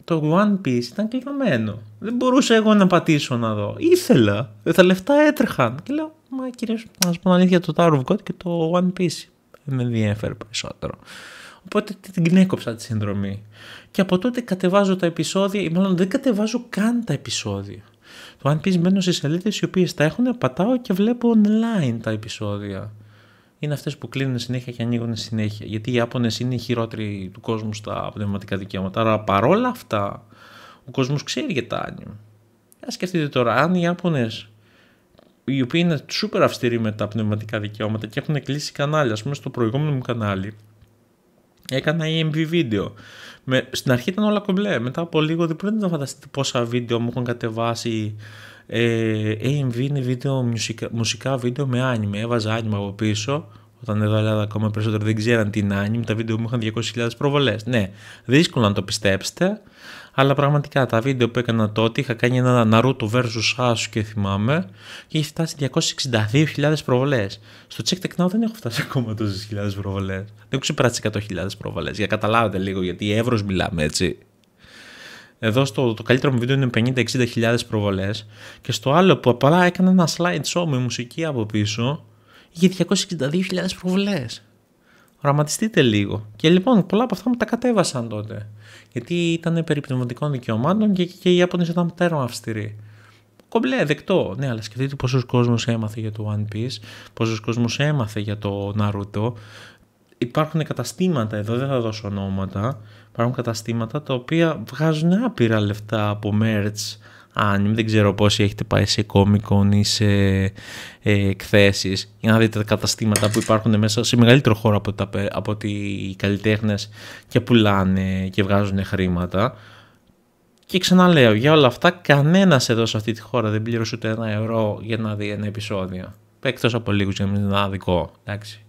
το One Piece ήταν κλειδωμένο. Δεν μπορούσα εγώ να πατήσω να δω. Ήθελα. Ε, τα λεφτά έτρεχαν. Και λέω, μα κυρίως, να σου πω αλήθεια, το Tower of God και το One Piece. Δεν με ενδιαφέρει περισσότερο. Οπότε την κνέκοψα τη συνδρομή. Και από τότε κατεβάζω τα επεισόδια, ή μάλλον δεν κατεβάζω καν τα επεισόδια. Το αν πεις μένω σε σελίδες οι οποίες τα έχουν, πατάω και βλέπω online τα επεισόδια. Είναι αυτές που κλείνουν συνέχεια και ανοίγουν συνέχεια. Γιατί οι Ιάπωνες είναι οι χειρότεροι του κόσμου στα πνευματικά δικαιώματα. Άρα παρόλα αυτά, ο κόσμος ξέρει για τα άνοιγμα. Ας σκεφτείτε τώρα, αν οι Ιάπωνες, οι οποίοι είναι super αυστηροί με τα πνευματικά δικαιώματα και έχουν κλείσει κανάλια, ας πούμε στο προηγούμενο μου κανάλι, έκανα EMV βίντεο. Με, στην αρχή ήταν όλα κομπλέ. Μετά από λίγο δεν μπορείτε να φανταστείτε πόσα βίντεο μου έχουν κατεβάσει. Ε, AMV είναι βίντεο, μουσικά, βίντεο με άνιμε. Έβαζα άνιμε από πίσω. Όταν εδώ Ελλάδα ακόμα περισσότερο δεν ξέραν τι είναι άνιμε. Τα βίντεο μου είχαν 200.000 προβολές, Ναι, δύσκολο να το πιστέψετε. Αλλά πραγματικά τα βίντεο που έκανα τότε είχα κάνει ένα Naruto vs και θυμάμαι και έχει φτάσει 262.000 προβολές. Στο Check Tech Now δεν έχω φτάσει ακόμα τόσες χιλιάδες προβολές. Δεν έχω ξεπεράσει 100.000 προβολές. Για καταλάβετε λίγο γιατί εύρος μιλάμε έτσι. Εδώ στο, το καλύτερο μου βίντεο είναι 50-60.000 προβολές. Και στο άλλο που απλά έκανα ένα slide show με μουσική από πίσω είχε 262.000 προβολές. Ραματιστείτε λίγο. Και λοιπόν, πολλά από αυτά μου τα κατέβασαν τότε. Γιατί ήταν περί πνευματικών δικαιωμάτων και, και οι Ιάπωνες ήταν τέρμα αυστηροί. Κομπλέ, δεκτό. Ναι, αλλά σκεφτείτε πόσος κόσμος έμαθε για το One Piece, πόσος κόσμος έμαθε για το Naruto. Υπάρχουν καταστήματα εδώ, δεν θα δώσω ονόματα. Υπάρχουν καταστήματα τα οποία βγάζουν άπειρα λεφτά από merch αν δεν ξέρω πόσοι έχετε πάει σε κόμικον ή σε ε, εκθέσεις για να δείτε τα καταστήματα που υπάρχουν μέσα σε μεγαλύτερο χώρο από, τα, από ότι οι καλλιτέχνες και πουλάνε και βγάζουν χρήματα. Και ξαναλέω, για όλα αυτά κανένας εδώ σε αυτή τη χώρα δεν πλήρωσε ούτε ένα ευρώ για να δει ένα επεισόδιο. Εκτός από λίγους για να μην είναι αδικό, εντάξει.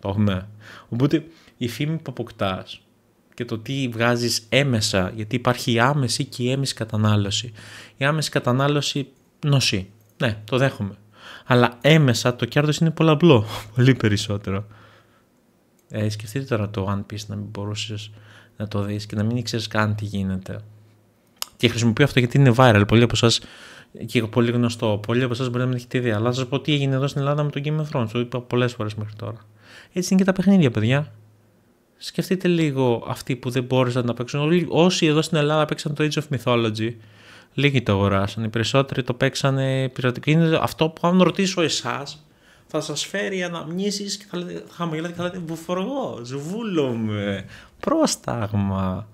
Το έχουμε. Οπότε η φήμη που αποκτάς και το τι βγάζεις έμεσα, γιατί υπάρχει η άμεση και η έμεση κατανάλωση. Η άμεση κατανάλωση νοσεί. Ναι, το δέχομαι. Αλλά έμεσα το κέρδος είναι πολλαπλό, πολύ περισσότερο. Ε, σκεφτείτε τώρα το One Piece να μην μπορούσες να το δεις και να μην ήξερες καν τι γίνεται. Και χρησιμοποιώ αυτό γιατί είναι viral. Πολλοί από εσάς και πολύ γνωστό. Πολλοί από εσάς μπορεί να μην έχετε ιδέα. Αλλά σας πω τι έγινε εδώ στην Ελλάδα με τον Game of Thrones. Το είπα πολλές φορές μέχρι τώρα. Έτσι είναι και τα παιχνίδια, παιδιά σκεφτείτε λίγο αυτοί που δεν μπόρεσαν να παίξουν. Όσοι εδώ στην Ελλάδα παίξαν το Age of Mythology, λίγοι το αγοράσαν. Οι περισσότεροι το παίξανε πειρατικό. Είναι αυτό που αν ρωτήσω εσάς, θα σας φέρει αναμνήσεις και θα λέτε χαμηλά και θα λέτε μπουφοργό, ζουβούλομαι, πρόσταγμα.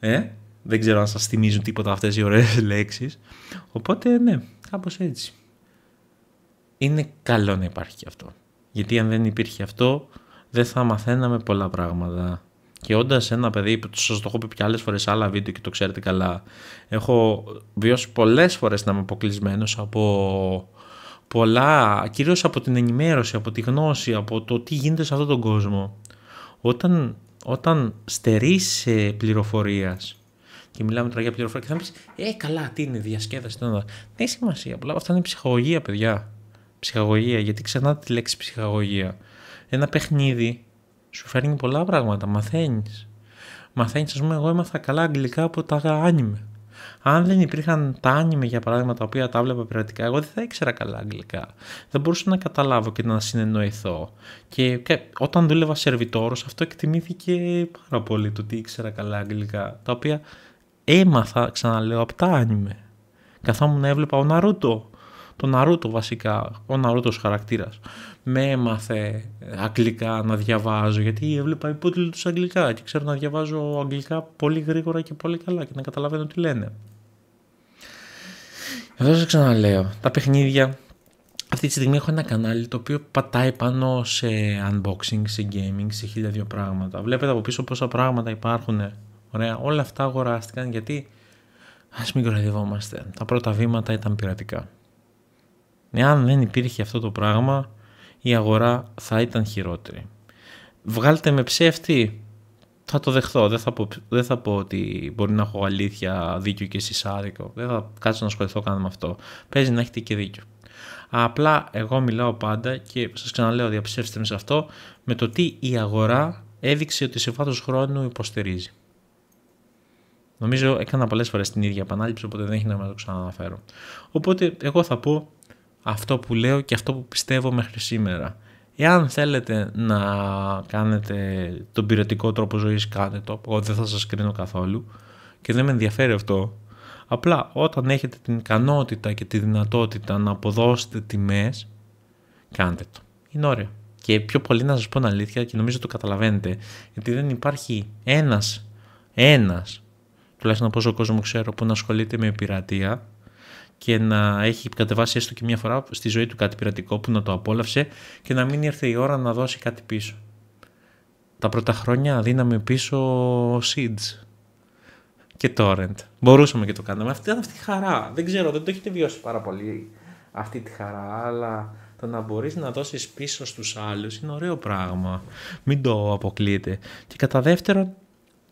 Ε, δεν ξέρω αν σας θυμίζουν τίποτα αυτές οι ωραίες λέξεις. Οπότε ναι, κάπως έτσι. Είναι καλό να υπάρχει και αυτό. Γιατί αν δεν υπήρχε αυτό, δεν θα μαθαίναμε πολλά πράγματα. Και όντας ένα παιδί που σας το έχω πει και άλλες φορές σε άλλα βίντεο και το ξέρετε καλά, έχω βιώσει πολλές φορές να είμαι αποκλεισμένος από πολλά, κυρίως από την ενημέρωση, από τη γνώση, από το τι γίνεται σε αυτόν τον κόσμο. Όταν, όταν στερείς πληροφορίας. Και μιλάμε τώρα για πληροφορία και θα πεις: Ε, καλά, τι είναι, διασκέδαση. Δεν έχει σημασία. Απλά αυτά είναι ψυχαγωγία, παιδιά. Ψυχαγωγία, γιατί ξεχνάτε τη λέξη ψυχαγωγία ένα παιχνίδι σου φέρνει πολλά πράγματα, Μαθαίνεις. Μαθαίνεις, ας πούμε, εγώ έμαθα καλά αγγλικά από τα άνιμε. Αν δεν υπήρχαν τα άνιμε, για παράδειγμα, τα οποία τα βλέπα πειρατικά, εγώ δεν θα ήξερα καλά αγγλικά. Δεν μπορούσα να καταλάβω και να συνεννοηθώ. Και, όταν δούλευα σερβιτόρο, αυτό εκτιμήθηκε πάρα πολύ το ότι ήξερα καλά αγγλικά, τα οποία έμαθα, ξαναλέω, από τα άνιμε. Καθόμουν να έβλεπα ο Ναρούτο. Το Ναρούτο βασικά, ο Ναρούτος χαρακτήρας με έμαθε αγγλικά να διαβάζω, γιατί έβλεπα υπότιτλους αγγλικά και ξέρω να διαβάζω αγγλικά πολύ γρήγορα και πολύ καλά και να καταλαβαίνω τι λένε. Εδώ σας ξαναλέω, τα παιχνίδια αυτή τη στιγμή έχω ένα κανάλι το οποίο πατάει πάνω σε unboxing, σε gaming, σε χίλια δύο πράγματα. Βλέπετε από πίσω πόσα πράγματα υπάρχουν. Ωραία, όλα αυτά αγοράστηκαν γιατί ας μην κοροϊδευόμαστε. Τα πρώτα βήματα ήταν πειρατικά. Εάν δεν υπήρχε αυτό το πράγμα, η αγορά θα ήταν χειρότερη. Βγάλτε με ψεύτη, θα το δεχθώ. Δεν θα, πω, δεν θα πω ότι μπορεί να έχω αλήθεια, δίκιο και εσείς άδικο. Δεν θα κάτσω να ασχοληθώ καν με αυτό. Παίζει να έχετε και δίκιο. Απλά εγώ μιλάω πάντα και σας ξαναλέω διαψεύστε με σε αυτό με το τι η αγορά έδειξε ότι σε βάθος χρόνου υποστηρίζει. Νομίζω έκανα πολλές φορές την ίδια επανάληψη οπότε δεν έχει νόημα να το ξαναναφέρω. Οπότε εγώ θα πω αυτό που λέω και αυτό που πιστεύω μέχρι σήμερα. Εάν θέλετε να κάνετε τον πυρετικό τρόπο ζωής, κάντε το. Εγώ δεν θα σας κρίνω καθόλου και δεν με ενδιαφέρει αυτό. Απλά όταν έχετε την ικανότητα και τη δυνατότητα να αποδώσετε τιμές, κάντε το. Είναι ωραίο. Και πιο πολύ να σας πω την αλήθεια και νομίζω το καταλαβαίνετε, γιατί δεν υπάρχει ένας, ένας, τουλάχιστον από όσο κόσμο ξέρω που να ασχολείται με πειρατεία, και να έχει κατεβάσει έστω και μία φορά στη ζωή του κάτι πειρατικό που να το απόλαυσε και να μην ήρθε η ώρα να δώσει κάτι πίσω. Τα πρώτα χρόνια δίναμε πίσω seeds και torrent. Μπορούσαμε και το κάναμε. Αυτή ήταν αυτή η χαρά. Δεν ξέρω, δεν το έχετε βιώσει πάρα πολύ αυτή τη χαρά, αλλά το να μπορείς να δώσεις πίσω στους άλλους είναι ωραίο πράγμα. Μην το αποκλείετε. Και κατά δεύτερον,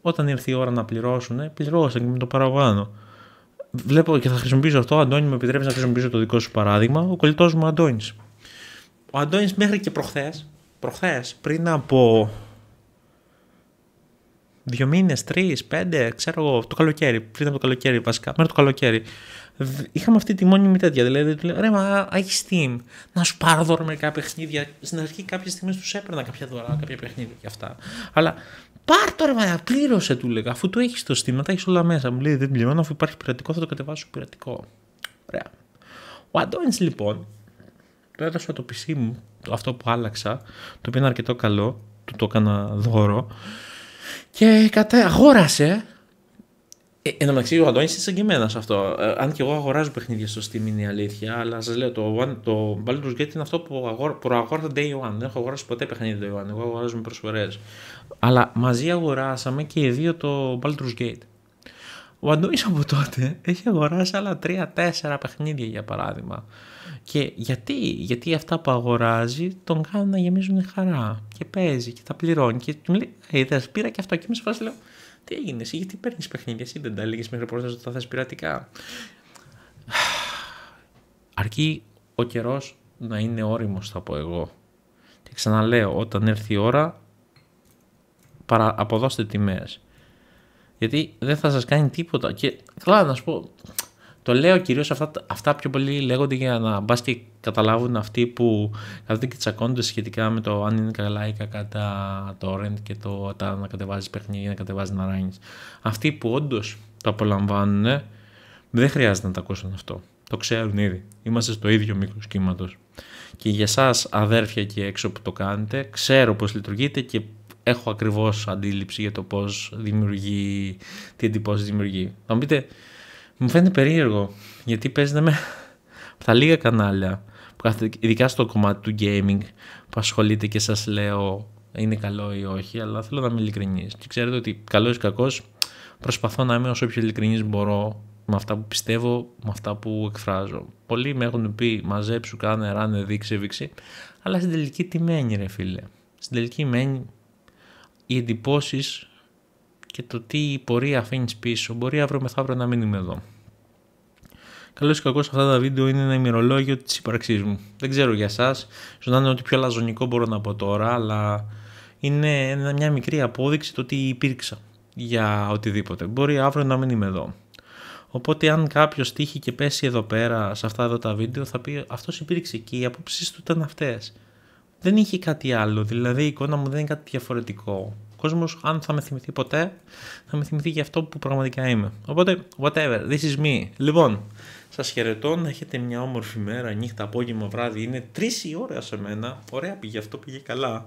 όταν ήρθε η ώρα να πληρώσουν, πληρώσαν και με το παραπάνω βλέπω και θα χρησιμοποιήσω αυτό. Αντώνη, με επιτρέπεις να χρησιμοποιήσω το δικό σου παράδειγμα. Ο κολλητός μου Αντώνης. Ο Αντώνης μέχρι και προχθές, προχθές πριν από δύο μήνες, τρεις, πέντε, ξέρω εγώ, το καλοκαίρι, πριν από το καλοκαίρι βασικά, μέχρι το καλοκαίρι, είχαμε αυτή τη μόνιμη τέτοια. Δηλαδή, του λέω, ρε, μα έχει Steam. Να σου πάρω δώρο μερικά παιχνίδια. Στην αρχή κάποιε τιμέ τους έπαιρνα κάποια δώρα, κάποια παιχνίδια και αυτά. Αλλά πάρ το ρε, μα πλήρωσε, του λέγα. Αφού το έχεις το Steam, τα έχεις όλα μέσα. Μου λέει, δεν πληρώνω, αφού υπάρχει πειρατικό, θα το κατεβάσω πειρατικό. Ωραία. Ο Αντώνης λοιπόν, το έδωσα το PC μου, το αυτό που άλλαξα, το οποίο είναι αρκετό καλό, του το έκανα δώρο. Και κατέ, αγόρασε ε, εν τω μεταξύ, ο Αντώνης είσαι και εμένα σε αυτό. Ε, αν και εγώ αγοράζω παιχνίδια στο Steam είναι η αλήθεια, αλλά σας λέω το, Baldur's Gate είναι αυτό που προαγόρασα day one. Δεν έχω αγοράσει ποτέ παιχνίδι day one. Εγώ αγοράζω με προσφορές. Αλλά μαζί αγοράσαμε και οι δύο το Baldur's Gate. Ο Αντώνης από τότε έχει αγοράσει άλλα 3-4 παιχνίδια για παράδειγμα. Και γιατί, γιατί αυτά που αγοράζει τον κάνουν να γεμίζουν χαρά και παίζει και τα πληρώνει. Και μου λέει, είδες, πήρα και αυτό. Και με λέω, τι έγινε, εσύ γιατί παίρνεις παιχνίδια, εσύ δεν τα έλεγες μέχρι πρόσφατα τα θες πειρατικά. Αρκεί ο καιρός να είναι όριμος, θα πω εγώ. Και ξαναλέω, όταν έρθει η ώρα, παρα... αποδώστε τιμές. Γιατί δεν θα σας κάνει τίποτα. Και καλά, να σου πω, το λέω κυρίως αυτά, αυτά πιο πολύ λέγονται για να μπας και καταλάβουν αυτοί που καθόταν και τσακώνονται σχετικά με το αν είναι καλά ή κακά τα torrent και το τα, να κατεβάζεις παιχνίδια, να κατεβάζεις να ράνεις. Αυτοί που όντως το απολαμβάνουν δεν χρειάζεται να τα ακούσουν αυτό. Το ξέρουν ήδη. Είμαστε στο ίδιο μήκος κύματος. Και για εσάς, αδέρφια και έξω που το κάνετε, ξέρω πώς λειτουργείτε και έχω ακριβώς αντίληψη για το πώς δημιουργεί, τι εντυπώσεις δημιουργεί. Θα μου πείτε, μου φαίνεται περίεργο. Γιατί παίζεται με τα λίγα κανάλια, ειδικά στο κομμάτι του gaming, που ασχολείται και σας λέω είναι καλό ή όχι, αλλά θέλω να είμαι ειλικρινής. Και ξέρετε ότι καλό ή κακός προσπαθώ να είμαι όσο πιο ειλικρινής μπορώ με αυτά που πιστεύω, με αυτά που εκφράζω. Πολλοί με έχουν πει μαζέψου, κάνε, ράνε, δείξε, δείξε. Αλλά στην τελική τι μένει ρε φίλε. Στην τελική μένει οι εντυπώσεις και το τι πορεία αφήνεις πίσω. Μπορεί αύριο μεθαύριο να μην είμαι εδώ. Καλώς ή κακό, αυτά τα βίντεο είναι ένα ημερολόγιο της ύπαρξής μου. Δεν ξέρω για εσάς, ίσως να είναι ότι πιο λαζονικό μπορώ να πω τώρα, αλλά είναι μια μικρή απόδειξη το ότι υπήρξα για οτιδήποτε. Μπορεί αύριο να μην είμαι εδώ. Οπότε, αν κάποιος τύχει και πέσει εδώ πέρα σε αυτά εδώ τα βίντεο, θα πει αυτός υπήρξε και οι απόψεις του ήταν αυτές. Δεν είχε κάτι άλλο, δηλαδή η εικόνα μου δεν είναι κάτι διαφορετικό κόσμος, αν θα με θυμηθεί ποτέ, θα με θυμηθεί για αυτό που πραγματικά είμαι. Οπότε, whatever, this is me. Λοιπόν, σας χαιρετώ. Να έχετε μια όμορφη μέρα, νύχτα, απόγευμα, βράδυ. Είναι τρεις η ώρα σε μένα. Ωραία πήγε αυτό, πήγε καλά.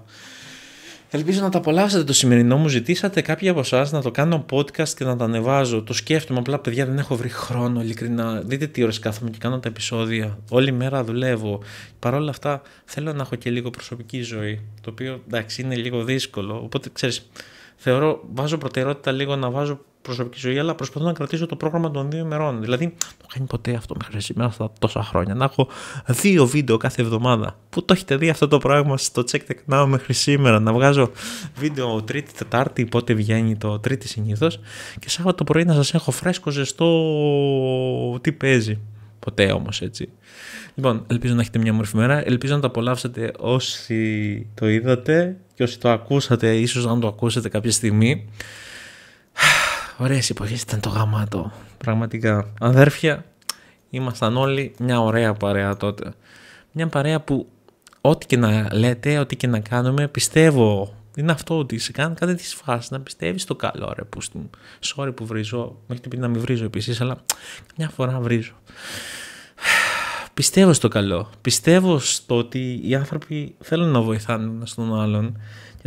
Ελπίζω να τα απολαύσετε το σημερινό μου. Ζητήσατε κάποιοι από εσάς να το κάνω podcast και να τα ανεβάζω. Το σκέφτομαι απλά, παιδιά, δεν έχω βρει χρόνο, ειλικρινά. Δείτε τι ώρες κάθομαι και κάνω τα επεισόδια. Όλη μέρα δουλεύω. Παρ' όλα αυτά, θέλω να έχω και λίγο προσωπική ζωή. Το οποίο εντάξει είναι λίγο δύσκολο. Οπότε ξέρεις, θεωρώ, βάζω προτεραιότητα λίγο να βάζω προσωπική ζωή, αλλά προσπαθώ να κρατήσω το πρόγραμμα των δύο ημερών. Δηλαδή, το κάνει ποτέ αυτό μέχρι σήμερα αυτά τόσα χρόνια. Να έχω δύο βίντεο κάθε εβδομάδα. Πού το έχετε δει αυτό το πράγμα στο Check the Now μέχρι σήμερα. Να βγάζω βίντεο Τρίτη, Τετάρτη, πότε βγαίνει το Τρίτη συνήθως. Και Σάββατο πρωί να σας έχω φρέσκο ζεστό τι παίζει. Ποτέ όμως έτσι. Λοιπόν, ελπίζω να έχετε μια μορφή μέρα. Ελπίζω να το απολαύσετε όσοι το είδατε και όσοι το ακούσατε, ίσως να το ακούσετε κάποια στιγμή ωραίες εποχές ήταν το γαμάτο. Πραγματικά. Αδέρφια, ήμασταν όλοι μια ωραία παρέα τότε. Μια παρέα που ό,τι και να λέτε, ό,τι και να κάνουμε, πιστεύω. Είναι αυτό ότι σε κάνει κάτι της φάσης να πιστεύεις το καλό, ρε. Που στην sorry που βρίζω, μέχρι την πει να μην βρίζω επίση, αλλά μια φορά βρίζω. Πιστεύω στο καλό. Πιστεύω στο ότι οι άνθρωποι θέλουν να βοηθάνε ένα τον άλλον.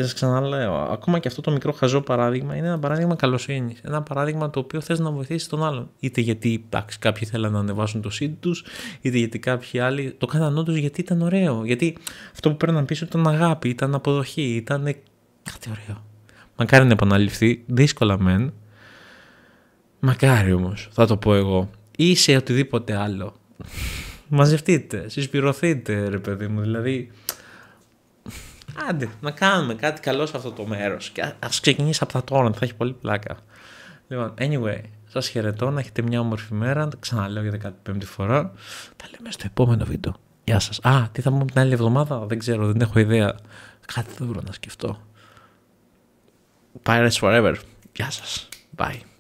Και σας ξαναλέω, ακόμα και αυτό το μικρό χαζό παράδειγμα είναι ένα παράδειγμα καλοσύνης. Ένα παράδειγμα το οποίο θες να βοηθήσεις τον άλλον. Είτε γιατί εντάξει, κάποιοι θέλαν να ανεβάσουν το seed τους, είτε γιατί κάποιοι άλλοι το κάναν όντως γιατί ήταν ωραίο. Γιατί αυτό που πρέπει να πεις ήταν αγάπη, ήταν αποδοχή, ήταν κάτι ωραίο. Μακάρι να επαναληφθεί, δύσκολα μεν. Μακάρι όμως, θα το πω εγώ. Ή σε οτιδήποτε άλλο. Μαζευτείτε, συσπηρωθείτε, ρε παιδί μου. Δηλαδή, άντε, να κάνουμε κάτι καλό σε αυτό το μέρος. Και α ξεκινήσει από τα τώρα, θα έχει πολύ πλάκα. Λοιπόν, anyway, σας χαιρετώ, να έχετε μια όμορφη μέρα. Τα ξαναλέω για 15η φορά. Τα λέμε στο επόμενο βίντεο. Γεια σας. Α, τι θα πούμε την άλλη εβδομάδα, δεν ξέρω, δεν έχω ιδέα. Κάτι θα βρω να σκεφτώ. Pirates Forever. Γεια σας. Bye.